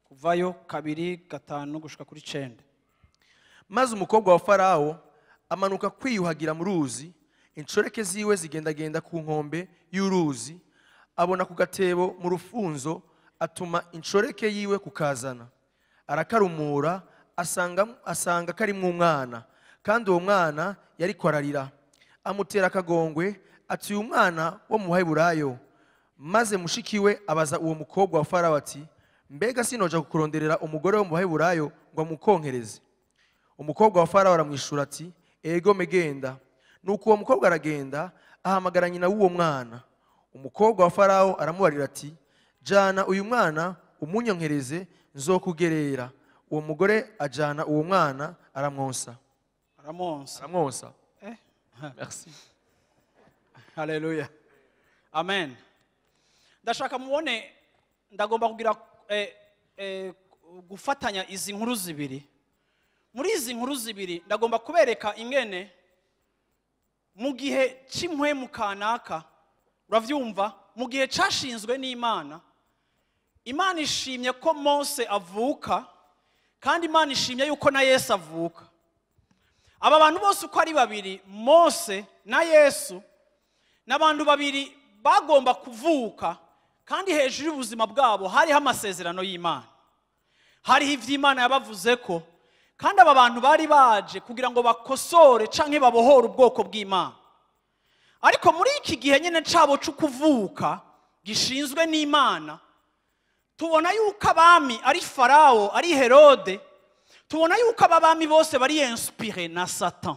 kuvayo kabiri gatanu gushika kuri 9 maze umukobwa wa farawo amanuka kwiyuhagira mu ruzi inshoreke ziwe zigendagenda ku nkombe y'uruzi abona ku gatebo mu rufunzo atuma inshoreke yiwe kukazana arakarumura asanga karimo umwana kandi uwo mwana yari kwararira amutera akagongwe atuye umwana wo mu hayiburayo maze mushiki we abaza uwo mukobwa wa farawo ati mbega sinoja kukuronderera umugore wo mu hayiburayo ngo amukonkereze umukobwa wa farawo aramwishura ati ego megenda nuko uwo mukobwa aragenda ahamagara nyina w'uwo mwana umukobwa wa farawo aramubarira ati jana uyu mwana umunyonkereze kugerera uwo mugore ajyana uwo mwana aramwonsa aramwonsa eh? hareruya amen ndashaka mubone ndagomba kugira eh, eh, gufatanya izi nkuru zibiri muri izi nkuru zibiri ndagomba kubereka ingene mu gihe mu kanaka urabyumva mu gihe cyashinzwe n'imana imana ishimye ko mose avuka kandi imana ishimye yuko na yesu avuka aba bantu bose uko ari babiri mose na yesu ni abantu babiri bagomba kuvuka kandi hejuru y'ubuzima bwabo hariho amasezerano y'imana hariho iby'imana yabavuze ko kandi aba bantu bari baje kugira ngo bakosore cyangwa babohore ubwoko bw'imana ariko muri iki gihe nyine cyabo cy'ukuvuka gishinzwe n'imana tubona yuko abami ari farawo ari herode tubona yuko aba bami bose bariyensipire na satan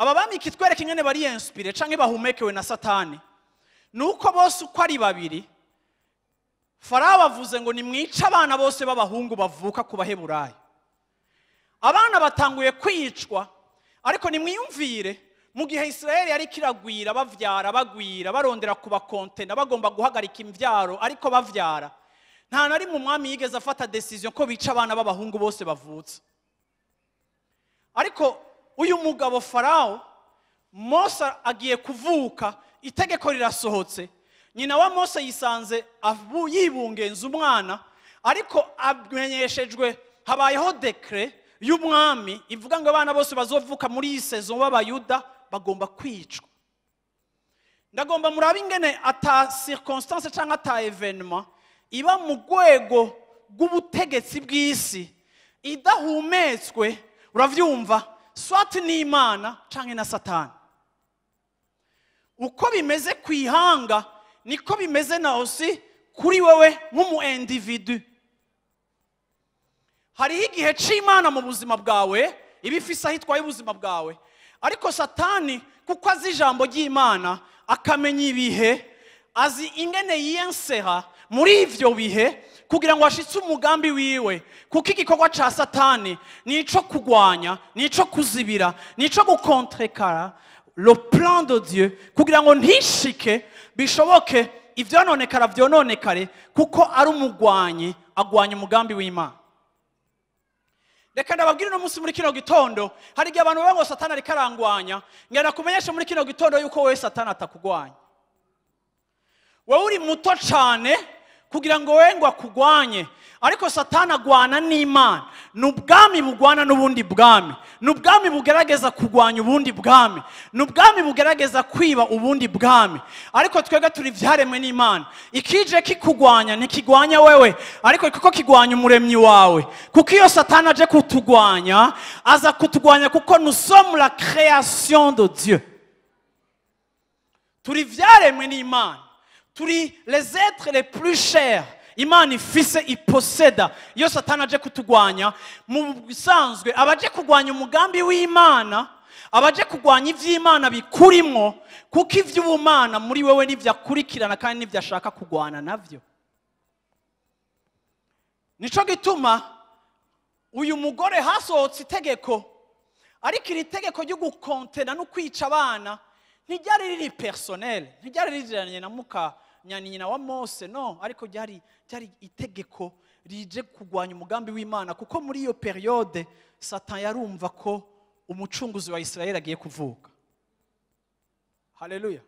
aba bami kitwereka ingene bariyensipire cyangwa bahumekewe na satani ni uko bose uko ari babiri farawo avuze ngo nimwice abana bose b'abahungu bavuka ku baheburayo abana batanguye kwicwa ariko nimwiyumvire mu gihe israel yari kiragwira bavyara bagwira barondera kubakontena bagomba guhagarika imbyaro ariko bavyara nta nari mu mwami yigeze afata desiziyo ko bica abana b'abahungu bose bavutse ariko uyu mugabo farawo Mosa agiye kuvuka itegeko rirasohotse nyina wa mose yisanze yibungenze umwana ariko amenyeshejwe habayeho dekire y'umwami ivuga ngo abana bose bazovuka muri iyi sezo b'abayuda bagomba kwicwa ndagomba muraba ingene ata circonstance cyangwa ata evenema iba mu rwego rw'ubutegetsi bw'isi idahumetswe urabyumva swati n'imana cyangwa na satani uko bimeze ku ihanga niko bimeze na osi kuri wewe nk'umu individu hariho igihe cy'imana mu buzima bwawe iba ifise aho itwaye ubuzima bwawe ariko satani kuko azi ijambo ry'imana akamenya ibihe azi ingene yiyenseha muri ibyo bihe kugira ngo hashyitse umugambi wiwe kuko igikorwa cya satani ni icyo kurwanya ni icyo kuzibira ni icyo gukontrekara de Dieu kugira ngo ntishike bishoboke ibyononekara byononekare kuko ari umugwanyi agwanya umugambi w'imana reka ndababwire uno munsi muri kino gitondo hari igihe abantu baba ngo satana ariko karangwanya ngenda kumenyeshe muri kino gitondo yuko wowe satana atakugwanya wowe uri muto cyane kugira ngo wengwa ngo ariko satana agwana n'imana ni ubwami bugwana n'ubundi bwami ni ubwami bugerageza kurwanya ubundi bwami ni ubwami bugerageza kwiba ubundi bwami ariko twebwe turi ibyaremwe n'imana ikije kikurwanya ntikigwanya wewe ariko kuko kigwanya umuremyi wawe kuko iyo satana aje kutugwanya aza kutugwanya kuko nous la création de Dieu turi ibyaremwe n'imana turi les êtres les plus chers imana ifise iposeda iyo satana aje kutugwanya mu bisanzwe abaje kurwanya umugambi w'imana abaje kurwanya iby'imana bikurimo kuko iby'ubumana muri wewe n'ibyo akurikirana kandi n'ibyo ashaka kurwana nabyo nicyo gituma uyu mugore hasohotse itegeko ariko iri tegeko ryo gukontera no kwica abana ntiryari riri personel ntiryari rijyanye na muka nyina wa mose no ariko ryari ryari itegeko rije kurwanya umugambi w'imana kuko muri iyo periyode sata yarumva ko umucunguzi wa israel agiye kuvuka hareruya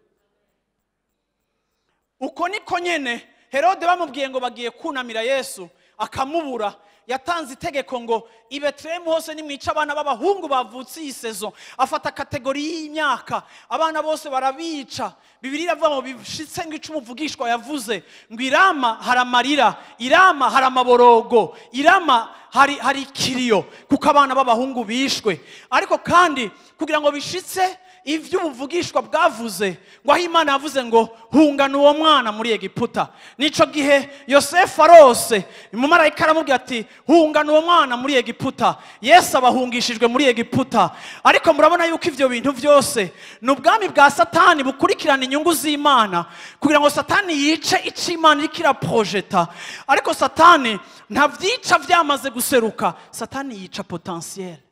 uko niko nyine herode bamubwiye ngo bagiye kunamira yesu akamubura yatanze itegeko ngo i betelehemu hose nimwica abana b'abahungu bavutse iyi sezo afata kategori y'imyaka abana bose barabica bibiri iravuga ngo bishitse ngo icumu vugishwa yavuze ngo irama hari amarira irama hari amaborogo irama hari hari ikiriyo kuko abana b'abahungu bishwe ariko kandi kugira ngo bishitse ibyo ubuvugishwa bwavuze ngo aho imana yavuze ngo hungana uwo mwana muri egiputa n'icyo gihe yosefu arose umumarayika aramubwira ati hungana uwo mwana muri egiputa yesu abahungishijwe muri egiputa ariko murabona yuko ibyo bintu byose ni ubwami bwa satani bukurikirana inyungu z'imana kugira ngo satani yice icyo imana iriko iraporojeta ariko satani nta byica byamaze guseruka satani yica potensiye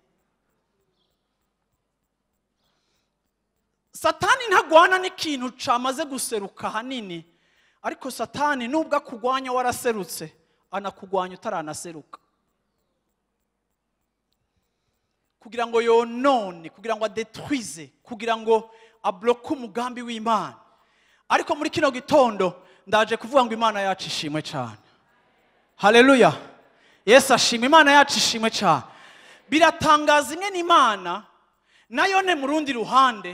satani ntaguhana n'ikintu cyamaze guseruka ahanini ariko satani nubwo akugwanya waraserutse anakugwanya utaranaseruka kugira ngo yonone kugira ngo adetwize kugira ngo abloke umugambi w'imana ariko muri kino gitondo ndaje kuvuga ngo imana yacu ishimwe cyane hareruya yesu ashima imana yacu ishimwe cyane biratangaza imwe n'imana nayo ne mu rundi ruhande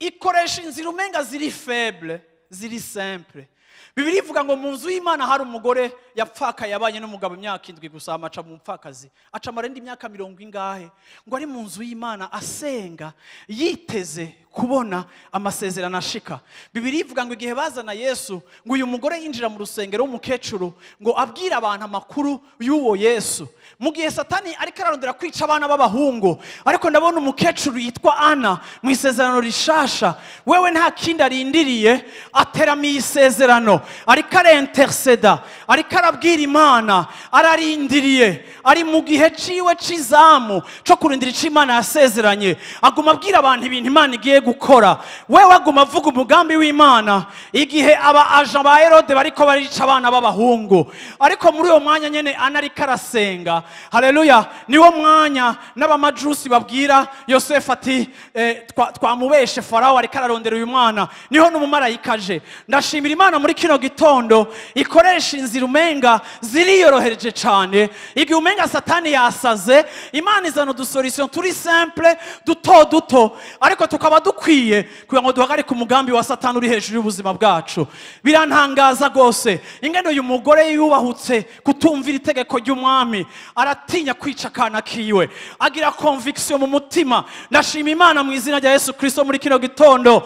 ikoresha inzira umenga ziri febure ziri sempure bibiri ivuga ngo mu nzu y'imana hari umugore yapfakaye abanye n'umugabo imyaka indwi gusa amaca mu mpfakazi aca amarenga imyaka mirongo ingahe ngo ari mu nzu y'imana asenga yiteze kubona amasezerano ashika bibiri ivuga ngo igihe bazana yesu ngo uyu mugore yinjira mu rusengero w'umukecuru ngo abwire abantu amakuru y'uwo yesu mu gihe satani ariko ararondera kwica abana b'abahungu ariko ndabona umukecuru yitwa ana mu isezerano rishasha wewe nta kindi arindiriye ateramiye isezerano ariko arenteriseda ariko arabwira imana ararindiriye ari mu gihe ciwe c'izamu cyo kurindira ico imana yasezeranye aguma abwira abantu ibintu imana igiye gukora wewe aguma avuga umugambi w'imana igihe aba aja ba herode bariko barica abana b'abahungu ariko muri uwo mwanya nyine anariko arasenga hareruya niwo mwanya n'abamajusi babwira yosefu ati eh, twamubeshe farawo ariko ararondera uyu mwana niho n'umumarayika aje ndashimira imana muri kino gitondo ikoresha inzira umenga ziriyorohereje cyane igihe umenga satani yasaze imana izana udusorisiyo turi simple duto duto ariko tukaba dukora udakwiye kugira ngo duhagarike ku wa satani uri hejuru y'ubuzima bwacu birantangaza rwose ingano uyu mugore yubahutse kutumvira itegeko ry'umwami aratinya kwica akana kiwe agira komvikisiyo mu mutima nashima imana mu izina rya yesu kirisito muri kino gitondo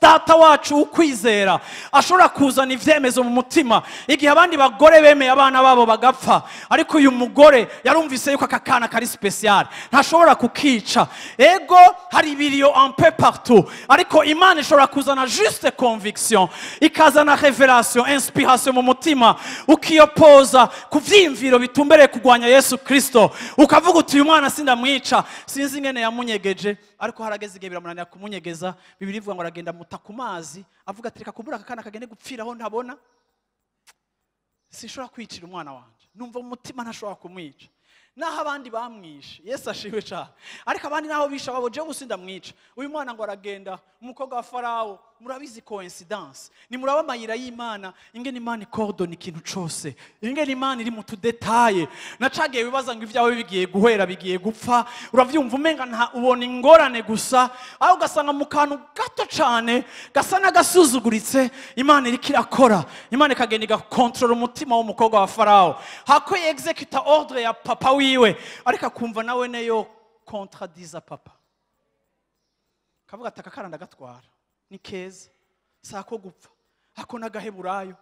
data wacu ukwizera ashobora kuzana ibyemezo mu mutima igihe abandi bagore bemeye abana babo bagapfa ariko uyu mugore yarumvise yuko aka kana kari sipesiyare ntashobora kukica ego hari ibiriyo ampe partout ariko imana ishobora kuzana juste konvikisiyo ikazana reverasiyo insipirasiyo mu mutima ukiyopoza ku byiyumviro bitumbereye kurwanya yesu kirisito ukavuga uti uyu mwana sindamwica sinzi ingene yamunyegeje ariko harageze igihe biramunanira kumunyegeza bibiri ivuga ngo aragenda muta ku mazi avuga ati reka kumbura aka kana kagende gupfira aho ntabona sinshobora kwicira umwana wanjye numva umutima ntashobora kumwica naho abandi bamwishe yesu ashiwe cyane ariko abandi naho bishe babo jewe gusa uyu mwana ngo aragenda umukobwa wa farawo murabizi coincidence nimuraba amayira y'imana ingene imana ikordona ikintu cyose ingene imana iri mu tudetaye nacagiye bibaza ngo ibyawe bigiye guhera bigiye gupfa urabyumva umenga nta ubona ingorane gusa aho ugasanga mu kantu gato cyane gasa n'agasuzuguritse imana iriko irakora imana ikagenda igakontorora umutima w'umukobwa wa farawo hako executa ordre ya papa wiwe ariko akumva nawe neyo kontradiza papa kavuga ataka karanda gatwara ni keza si ako gupfa ako n'agaheburayo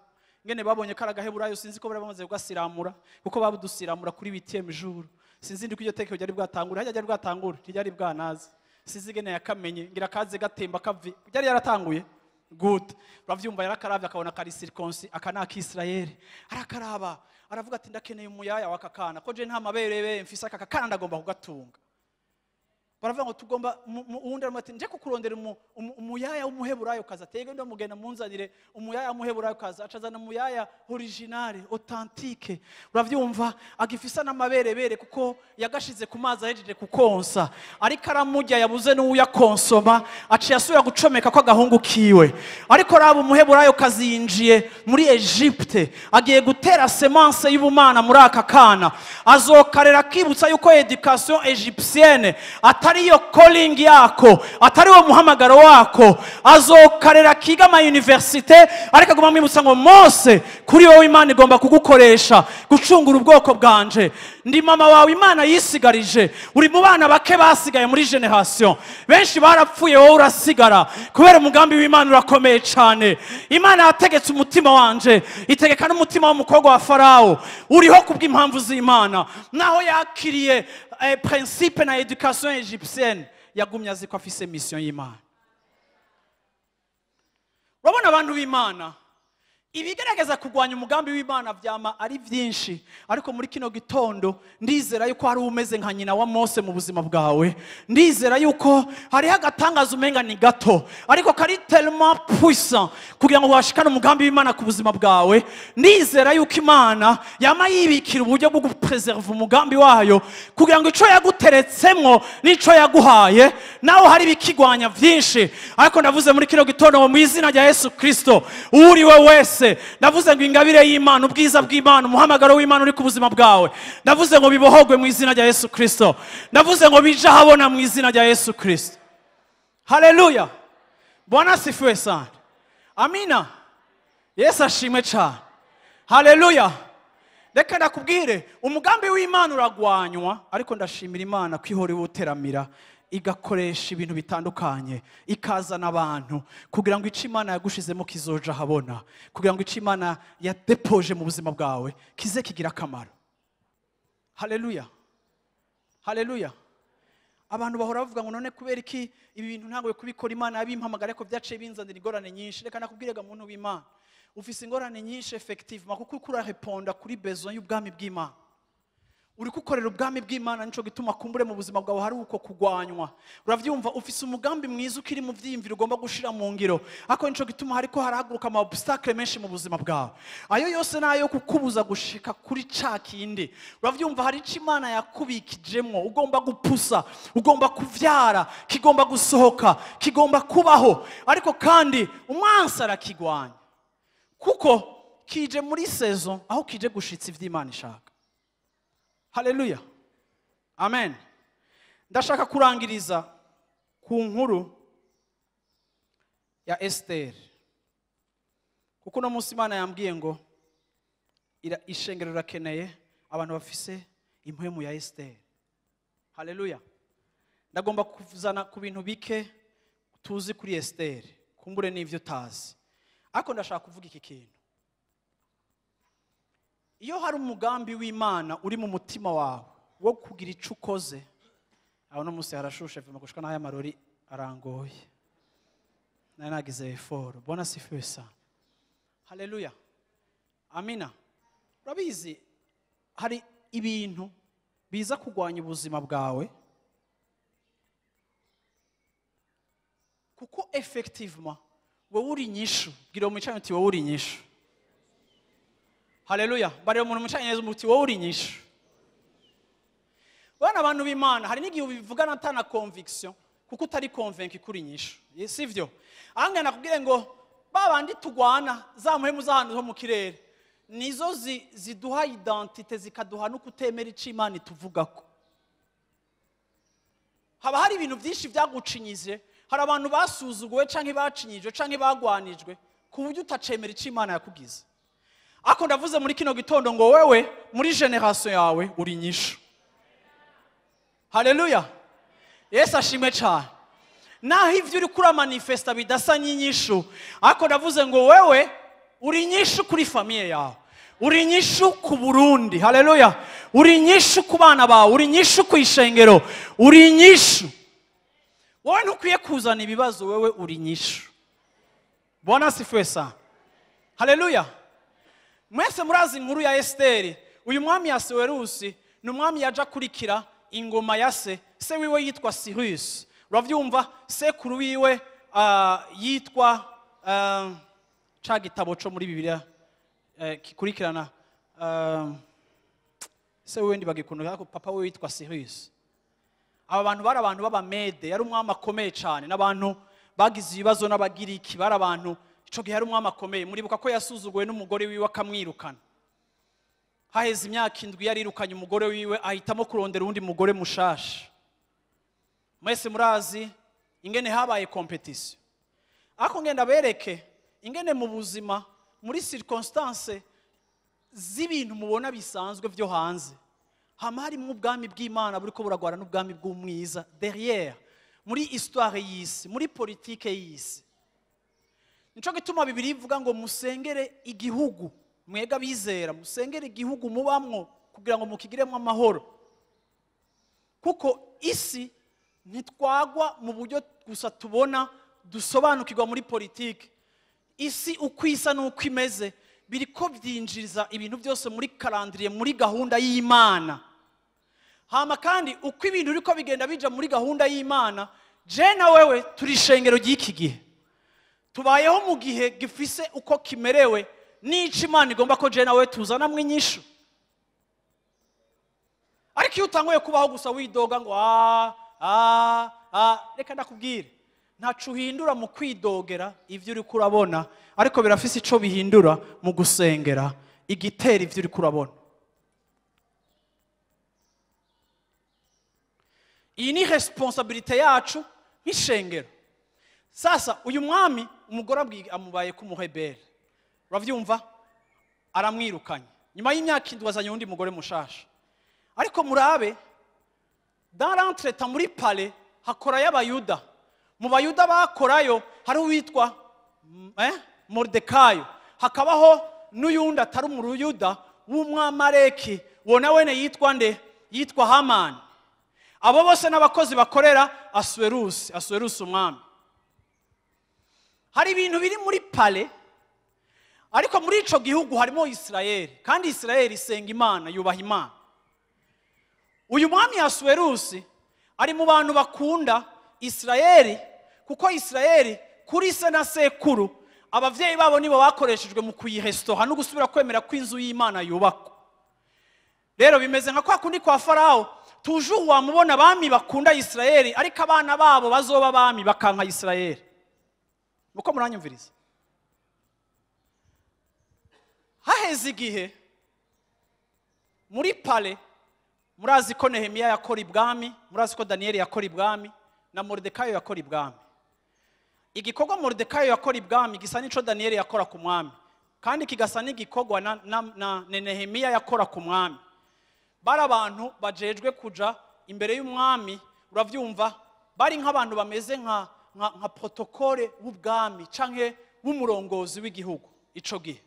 ngene babonye ko ari agaheburayo sinzi ko bari bamaze kugasiramura kuko babudusiramura kuri bitiyemu ijuru sinzi ko iryo teke ryari bwatangure hajya ryari bwatangure ryari bwanaze sinzi ngene yakamenye ngira kaze gatemba kavi ryari yaratanguye gudu urabyumva yarakaravye akabona kari sirikonsi aka ni akisirayeri arakaraba aravuga ati ndakeneye umuyaya w'aka kana ko je nta mabere mfise aka kana ndagomba kugatunga baravuga ngo tugomba uwundi ati njye kukurondera umuyaya w'umuheburayo kazi atega undi mugenda munzanire umuyaya w'umuheburayo kazi acazana umuyaya orijinale otantike urabyumva agifisa n'amaberebere kuko yagashize ku mazi ahejeje kukonsa ariko aramujya yabuze n'uwuyakonsoma aciye asubira gucomeka ko agahungu kiwe ariko raba umuheburayo kazi yinjiye muri egypte agiye gutera semanse y'ubumana muri aka kana azokarera akibutsa yuko edikasiyo egyptienne atari yo calling yako atariwo muhamagaro wako azokarera akiga universite ariko aguma mwibutsa ngo mose kuri wowe imana igomba kugukoresha gucungura ubwoko bwanje ndi mama wawe imana yisigarije uri mu bana bake basigaye muri generation benshi barapfuye wowe urasigara kubera umugambi w'imana urakomeye cyane imana yategetse umutima wanje itegeka n'umutima w'umukobwa wa farawo uriho kubw'impamvu z'imana naho yakiriye Un eh, principe na educação égyptienne yagumye azi ko afise misiyo y'imana urabona abantu b'imana hein. ibigerageza kurwanya umugambi w'imana byama ari byinshi ariko muri kino gitondo ndizera yuko hari umeze nka nyina wa mose mu buzima bwawe ndizera yuko hariho agatangazo umenya ni gato ariko kari terima puwisa kugira ngo washikane umugambi w'imana ku buzima bwawe ndizera yuko imana yama yibikira uburyo bwo gupurezerva umugambi wayo kugira ngo icyo yaguteretsemo n'icyo yaguhaye nawe hari ibikigwanya byinshi ariko ndavuze muri kino gitondo mu izina rya yesu kirisito uwo uri we wese byose ndavuze ngo ingabire y'imana ubwiza bw'imana umuhamagaro w'imana uri ku buzima bwawe ndavuze ngo bibohogwe mu izina rya yesu kirisito ndavuze ngo bije ahabona mu izina rya yesu kirisito hareruya bwana sana amina yesu ashimwe cyane hareruya reka ndakubwire umugambi w'imana uragwanywa ariko ndashimira imana ko ihora iwuteramira igakoresha ibintu bitandukanye ikazana abantu kugira ngo icyo imana yagushizemo kizoja ahabona kugira ngo icyo yadepoje mu buzima bwawe kize kigira akamaro hareruya hareruya abantu bahora bavuga ngo none kubera iki ibi bintu ntabwo kubikora imana yabimpamagara ariko byaciye binzanira ingorane nyinshi reka nakubwirega muntu w'imana ufite ingorane nyinshi efekitive kuko ukura heponda kuri bezo y'ubwami bw'imana uri kukorera ubwami bw'imana nicyo gituma kumbure mu buzima bwawe hari uko kugwanywa urabyumva ufise umugambi mwiza ukiri mu byiyumviro ugomba gushira mu ngiro ariko nicyo gituma hari ko harahaguruka ama obstacle menshi mu buzima bwawe ayo yose ni ayo kukubuza gushika kuri cya kindi urabyumva hari icyo imana yakubikijemo ugomba gupusa ugomba kubyara kigomba gusohoka kigomba kubaho ariko kandi umwansi arakigwanya kuko kije muri sezo aho kije gushitsa iby'imana ishaka hareruya amen ndashaka kurangiriza ku nkuru ya esiteri kuko uno munsi imana yambwiye ngo ishengero rirakeneye abantu bafise impwemu ya esiteri hareruya ndagomba kuzana ku bintu bike tuzi kuri esiteri kumbure n'ibyo utazi ariko ndashaka kuvuga iki kintu iyo hari umugambi w'imana uri mu mutima wawe wo kugira icyo ukoze aho uno munsi harashushe gushwa n'aya marori arangoye nari nagize eforo bona sifuwe hareruya amina urabizi hari ibintu biza kurwanya ubuzima bwawe kuko efekitivuma wowe uri nyishu bwira uwo mucamanza uti wowe uri nyishu hareruya bareba umuntu mucanyiriza umuti wowe uri inyishu bano abantu b'imana hari n'igihe ubivugana atana konvigisiyo kuko utari konvenki kuri nyishu si byo ahangaha nakubwire ngo babandi tugwana za muhemu z'ahantu ho mu kirere nizo ziduha idantite zikaduha no kutemera imana ituvuga ko haba hari ibintu byinshi byagucinyize hari abantu basuzuguwe cyangwa bacinyijwe cyangwa bagwanijwe ku buryo utacemera imana yakugize ako ndavuze muri kino gitondo ngo wewe muri generation yawe uri inyishu hareruya yesu ashimwe cyane naho ibyo uri manifesta bidasa n'inyishu ako ndavuze ngo wewe uri inyishu kuri famiye yawe uri inyishu ku burundi hareruya uri inyishu ku bana bawe uri inyishu ku ishengero uri inyishu wowe ntukwiye kuzana ibibazo wewe uri inyishu bona sifuwe sana hareruya mwese murazi inkuru ya esiteri uyu mwami ya sewerusi ni umwami yaje akurikira ingoma ya se se wiwe yitwa sirusi urabyumva sekuru wiwe ah, yitwa ah, cya gitabo cyo muri bibiriya eh, kikurikirana ah, se w'uwundi bagikunda ko papa we witwa sirusi aba bantu bari abantu b'abamede yari umwami akomeye cyane n'abantu bagize ibibazo n'abagiriki bari abantu icyo gihe ari umwami akomeye muribuka ko yasuzuguwe n'umugore wiwe akamwirukana haheze imyaka indwi yarirukanye umugore wiwe ahitamo kurondera undi mugore mushashi mwese murazi ingene habaye kompetisiyo ariko ngenda bereke ingene mu buzima muri sirikonsitanse z'ibintu mubona bisanzwe byo hanze haba harimo ubwami bw'imana buri ko buragwana n'ubwami bw'umwiza deriyeri muri isitwari y'isi muri politiki y'isi nicyo gituma bibiri ivuga ngo musengere igihugu mwega bizera musengere igihugu mubamwo kugira ngo mukigiremo amahoro kuko isi ntitwagwa mu buryo gusa tubona dusobanukirwa muri politiki isi uko isa n'uko imeze biri ko byinjiriza ibintu byose muri karandiriye muri gahunda y'imana hama kandi uko ibintu biri ko bigenda bijya muri gahunda y'imana jena wewe turi ishengero ry'iki gihe tubayeho mu gihe gifise uko kimerewe n'icyo imana igomba ko nawe mu inyishu ariko iyo utanguye kubaho gusa widoga ngo ah, ah, ah, reka ndakubwire ntacu uhindura mu kwidogera ibyo uri kurabona ariko birafise icyo bihindura mu gusengera igitera ibyo uri kurabona iyi ni resiponsabirite yacu nk'ishengero sasa uyu mwami umugore amubaye k'umuheberi urabyumva aramwirukanye nyuma y'imyaka indwi wazanye undi mugore mushasha ariko murabe darantreta muri pale hakorayo abayuda mu bayuda bakorayo hari uwitwa mm, eh, moridekayo hakabaho n'uyundi atari umuruyuda w'umwamareki uwo nawe yitwa nde yitwa hamani abo bose n'abakozi bakorera asuwerusi asuwerusi umwami hari ibintu biri muri pale ariko muri icyo gihugu harimo israel kandi israel isenga imana yubaha imana uyu mwami yasuwerusi ari mu bantu bakunda israel kuko israel kuri se na sekuru ababyeyi babo nibo bakoreshejwe mu kuyihesitora no gusubira kwemera ko inzu y'imana yubakwa rero bimeze nka kwa kundi kwa farawo tuje ubu wamubona abami bakunda israel ariko abana babo bazoba abami bakanka israel nuko muranyumviriza haheze igihe muri pare murazi ko nehemiya yakora ibwami murazi ko daniyeli yakora ibwami na moridekayo yakora ibwami igikorwa moridekayo yakora ibwami gisa n'icyo daniyeli yakora ku mwami kandi kigasa n'igikorwa na nehemiya yakora ku mwami bari abantu bajejwe kujya imbere y'umwami urabyumva bari nk'abantu bameze nka nka protokole w'ubwami cyangwa w'umurongozi w'igihugu icyo gihe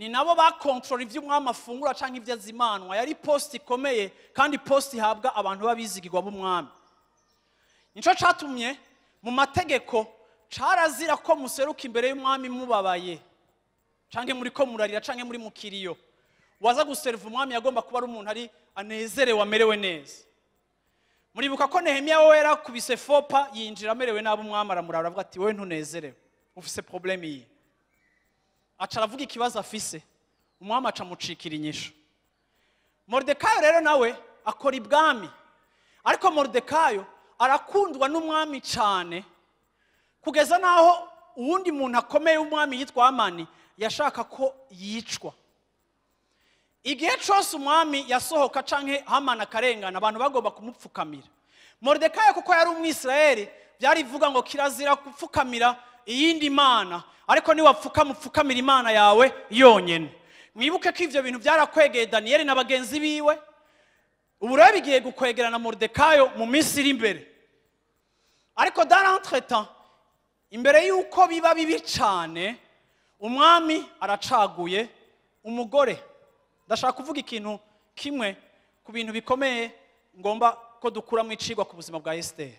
ni nabo bakontorora ibyo umwami afungura cyangwa ibyo azimanwa yari posite ikomeye kandi posite ihabwa abantu b'abizigirwa b'umwami nicyo cyatumye mu mategeko cyarazira ko museruka imbere y'umwami mubabaye cyangwa muri ko murarira cyangwa muri mukiriyo waza guseriva umwami agomba kuba ari umuntu ari anezerewe amerewe neza muribuka ko nehemiya we yarakubise fopa yinjira amerewe nabi umwami aramurara aravuga ati wowe ntunezerewe ufise porobulemu iyi aca aravuga ikibazo afise umwami aca amucikira inyisho moridekayo rero nawe akora ibwami ariko moridekayo arakundwa n'umwami cyane kugeza n'aho uwundi muntu akomeye w'umwami yitwa amani yashaka ko yicwa igihe cyose umwami yasohoka cyangwa hamana akarengana abantu bagomba kumupfukamira moridekaye kuko yari umwisirayeri byari bivuga ngo kirazira gupfukamira iyindi mana ariko niwapfuka upfukamira imana yawe yonyine mwibuke ko ibyo bintu byarakwegeye daniyeli na bagenzi biwe ubu rero bigiye gukwegerana mordekayo mu minsi iri imbere ariko darantreta imbere y'uko biba bibi cyane umwami aracaguye umugore ndashaka kuvuga ikintu kimwe ku bintu bikomeye ngomba ko dukuramo icigwa ku buzima bwa esiteri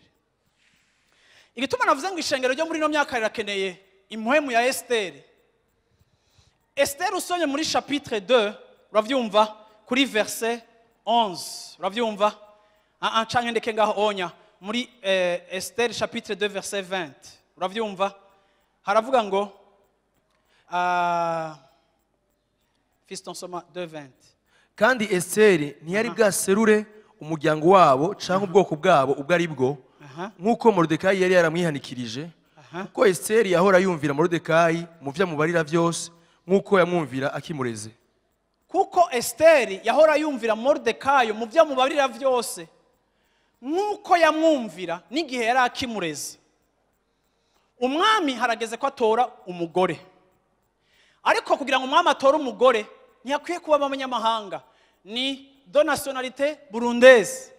igituma navuze ngo ishengero ryo muri ino myaka rirakeneye impuhemu ya esiteri esiteri usomye muri chapitre de urabyumva kuri verse 11 urabyumva ncange ah, ah, ndeke ngaho onya muri eh, esiteri chapitre de verse 20 urabyumva haravuga ngo ah, kandi eseri ntiyari bwaserure umuryango wabo cyangwa ubwoko bwabo ubwo ari bwo nk'uko morodekayi yari yaramwihanikirije kuko eseri yahora yumvira morudekayi mu byo amubarira byose nk'uko yamwumvira akimureze kuko esiteri yahora yumvira morodekayi mu byo amubarira byose nk'uko yamwumvira n'igihe yari akimureze umwami harageze ko atora umugore ariko kugira ngo umwami atore umugore ntiyakwiye kuba abanyamahanga ni do nasiyonalite burundeze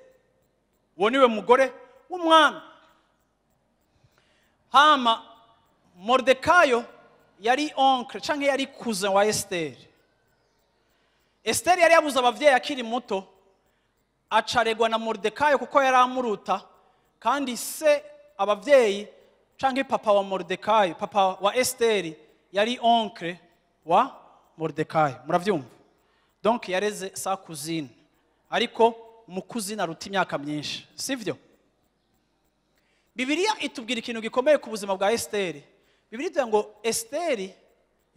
uwo niwe mugore w'umwami hama moridekayo yari onkire cyangwa yari kuza wa esiteri esiteri yari yabuze ababyeyi akiri muto acaregwa na moridekayo kuko yari amuruta kandi se ababyeyi cyangwa papa wa moridekayo papa wa esiteri yari onkire wa moridekayi murabyumva donke yareze sa kuzine ariko mu kuzina aruta imyaka myinshi si byo bibiriya itubwira ikintu gikomeye ku buzima bwa esiteri bibiri itubwira ngo esiteri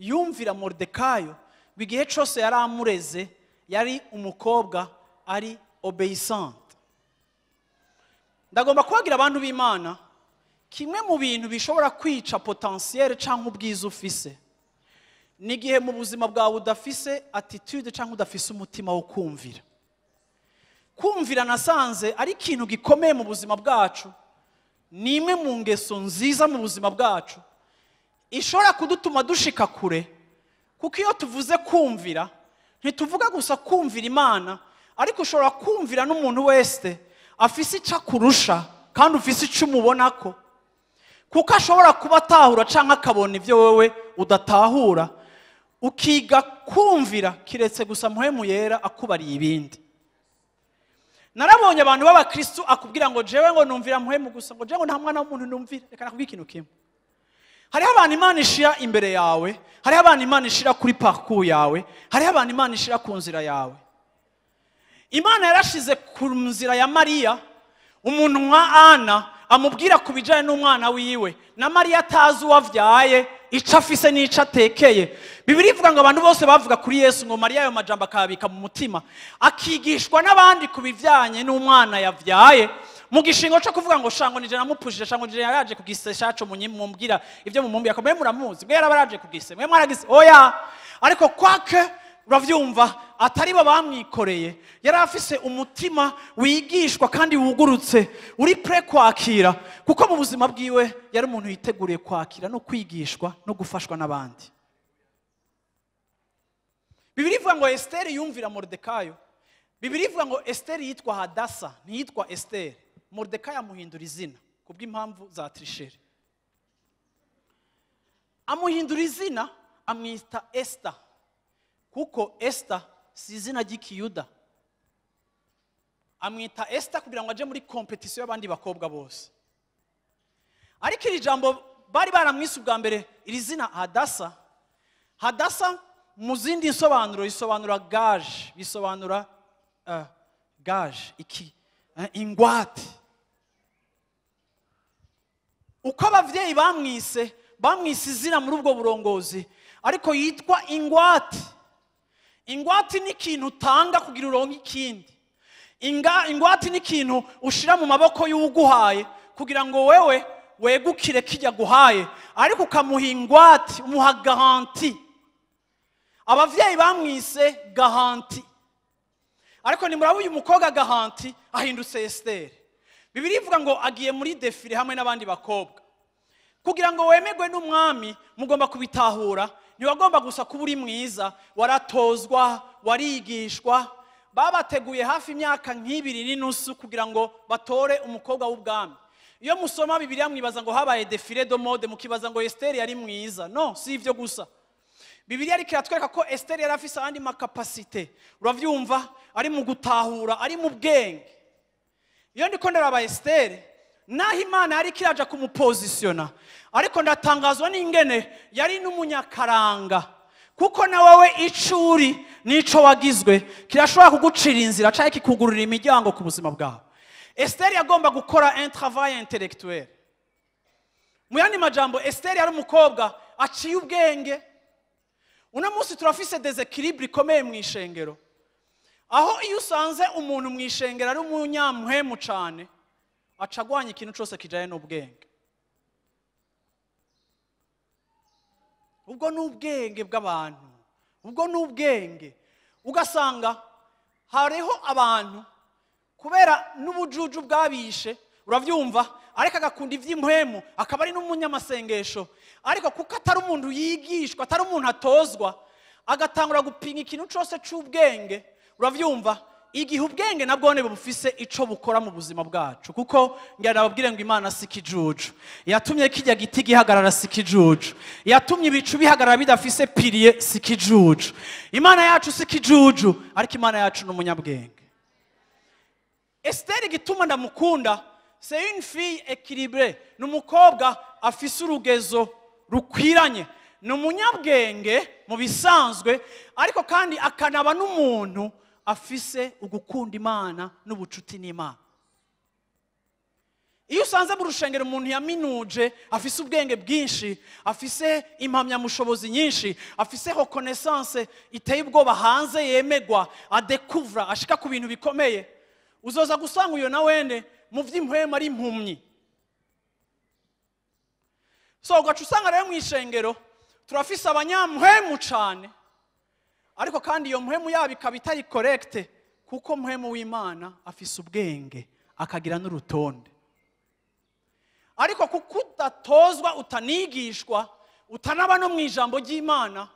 yumvira moridekayo igihe cyose yari amureze yari umukobwa ari obeyisanti ndagomba kubabwira abantu b'imana kimwe mu bintu bishobora kwica potensiyeri cyangwa ubwiza ufise Ni n'igihe mu buzima bwawe udafise attitude cyangwa udafise umutima wo kumvira kumvira nasanze ari ikintu gikomeye mu buzima bwacu ni imwe mu ngeso nziza mu buzima bwacu ishobora kudutuma dushika kure kuko iyo tuvuze kumvira ntituvuga gusa kumvira imana ariko ushobora kumvira n'umuntu wese afise icyo akurusha kandi ufise icyo umubona ko kuko ashobora kuba atahura cyangwa akabona ibyo wowe udatahura ukiga kumvira kiretse gusa muhemu yera akubariye ibindi narabonye abantu b'abakirisitu akubwira ngo jewe ngo numvira muhemu gusa ngo jewe ngo nta mwana w'umuntu numvira reka nakubwira ikintu kimwe hariho abantu imana ishira imbere yawe hariho abantu imana ishira kuri paku yawe hariho abantu imana ishira ku nzira yawe imana yarashize ku nzira ya mariya umuntu nka ana amubwira ku bijyanye n'umwana wiwe na mariya atazi uwo avyaye icyo afise n'icyo atekeye bibiri ivuga ngo abantu bose bavuga kuri yesu ngo mariya ayo majambo akabika mu mutima akigishwa n'abandi ku bijyanye n'umwana yabyaye mu gishingo cyo kuvuga ngo shango nije namupujije shango nije yaraje kugise shacu mumbwira ibyo mumubwira ko mwe muramuzi mwe yaraba kugise mwe mwaragise oya ariko kwake urabyumva atari bo bamwikoreye yari afise umutima wigishwa kandi wugurutse uri pure kwakira kuko mu buzima bwiwe yari umuntu yiteguriye kwakira no kwigishwa no gufashwa n'abandi bibiri ivuga ngo esiteri yumvira mordekayo bibiri ivuga ngo esiteri yitwa hadasa ntiyitwa esiteri moridekayo amuhindura izina ku bw'impamvu za tirisheri amuhindura izina amwita esita kuko esita si izina ry'ikiyuda amwita esita kugira ngo aje muri kompetisiyo y'abandi bakobwa bose ariko iri jambo bari baramwise ubwa mbere iri zina hadasa hadasa mu zindi nsobanuro risobanura gaje bisobanura eh, gaje iki eh, ingwate uko ababyeyi bamwise bamwise izina muri ubwo burongozi ariko yitwa ingwate ingwate ni ikintu utanga kugira uronke ikindi ingwate ni ikintu ushyira mu maboko y'uguhaye kugira ngo wewe wegukire kijya guhaye ariko ukamuha ingwate umuha garanti ababyeyi bamwise gahanti. ariko nimuraba uyu mukobwa garanti ahindutse esiteri bibiri ivuga ngo agiye muri defire hamwe n'abandi bakobwa kugira ngo wemerwe n'umwami mugomba kubitahura ntibagomba gusa kuba uri mwiza waratozwa warigishwa babateguye hafi imyaka nk'ibiri n'inusu kugira ngo batore umukobwa w'ubwami iyo musoma bibiriya mwibaza ngo habaye defire do mode mukibaza ngo esiteri yari mwiza no si ibyo gusa bibiriya ariko iratwereka ko esiteri yari afise ayandi makapasite urabyumva ari mu gutahura ari mu bwenge iyo ndi ko ndaraba esiteri naho imana yari ikiraja kumupozisiyona ariko ndatangazwa n'ingene yari n'umunyakaranga kuko na icyo icuri n'icyo wagizwe kirashobora kugucira inzira cyangwa kikugururira imiryango ku buzima bwawe esiteri yagomba gukora entaravaye interegituweri mu yandi majambo esiteri ari umukobwa aciye ubwenge uno munsi turafise dezekiribure ikomeye mu ishengero aho iyo usanze umuntu mu ishengero ari umunyamhemu cyane aca ikintu cyose kijyanye n'ubwenge ubwo ni ubwenge bw'abantu ubwo ni ubwenge ugasanga hariho abantu kubera n'ubujuju bwabishe urabyumva ariko agakunda iby'impwemu akaba ari n'umunyamasengesho ariko kuko atari umuntu yigishwa atari umuntu atozwa agatangura gupinga ikintu cyose cy'ubwenge urabyumva igihe ubwenge na bwone bufise icyo bukora mu buzima bwacu kuko njyana ngo imana si ikijuju yatumye kijya giti gihagarara si ikijuju yatumye ibicu bihagarara bidafise piriye si ikijuju imana yacu si ikijuju ariko imana yacu ni umunyabwenge esiteri igituma ndamukunda seyini fiyi ekiribure ni umukobwa afise urugezo rukwiranye ni umunyabwenge mu bisanzwe ariko kandi akanaba n'umuntu afise ugukunda imana n'ubucuti n'imana iyo usanze mu rushengero umuntu yaminuje afise ubwenge bwinshi afise impamyamushobozi nyinshi afise reconnaissance iteye ubwoba hanze yemegwa adekuvura ashika ku bintu bikomeye uzoza gusanga uyo na wene mu by'impwema ari impumyi so ugaca usanga rero mu ishengero turafise abanyamwemu cyane ariko kandi iyo muhemu yabo ikaba itari korekite kuko muhemu w'imana afise ubwenge akagira n'urutonde ariko kuko udatozwa utanigishwa utanaba no mu ijambo ry'imana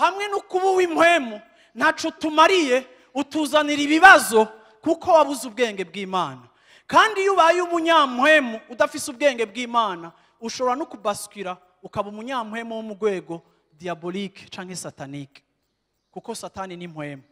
hamwe no kuba uw'imuhemu ntacu tumariye utuzanira ibibazo kuko wabuze ubwenge bw'imana kandi iyo ubaye umunyamuhemu udafise ubwenge bw'imana ushobora no kubaswira ukaba umunyamuhemu wo mu rwego diyaborike cyangwa satanike kuko satani ni mpwemu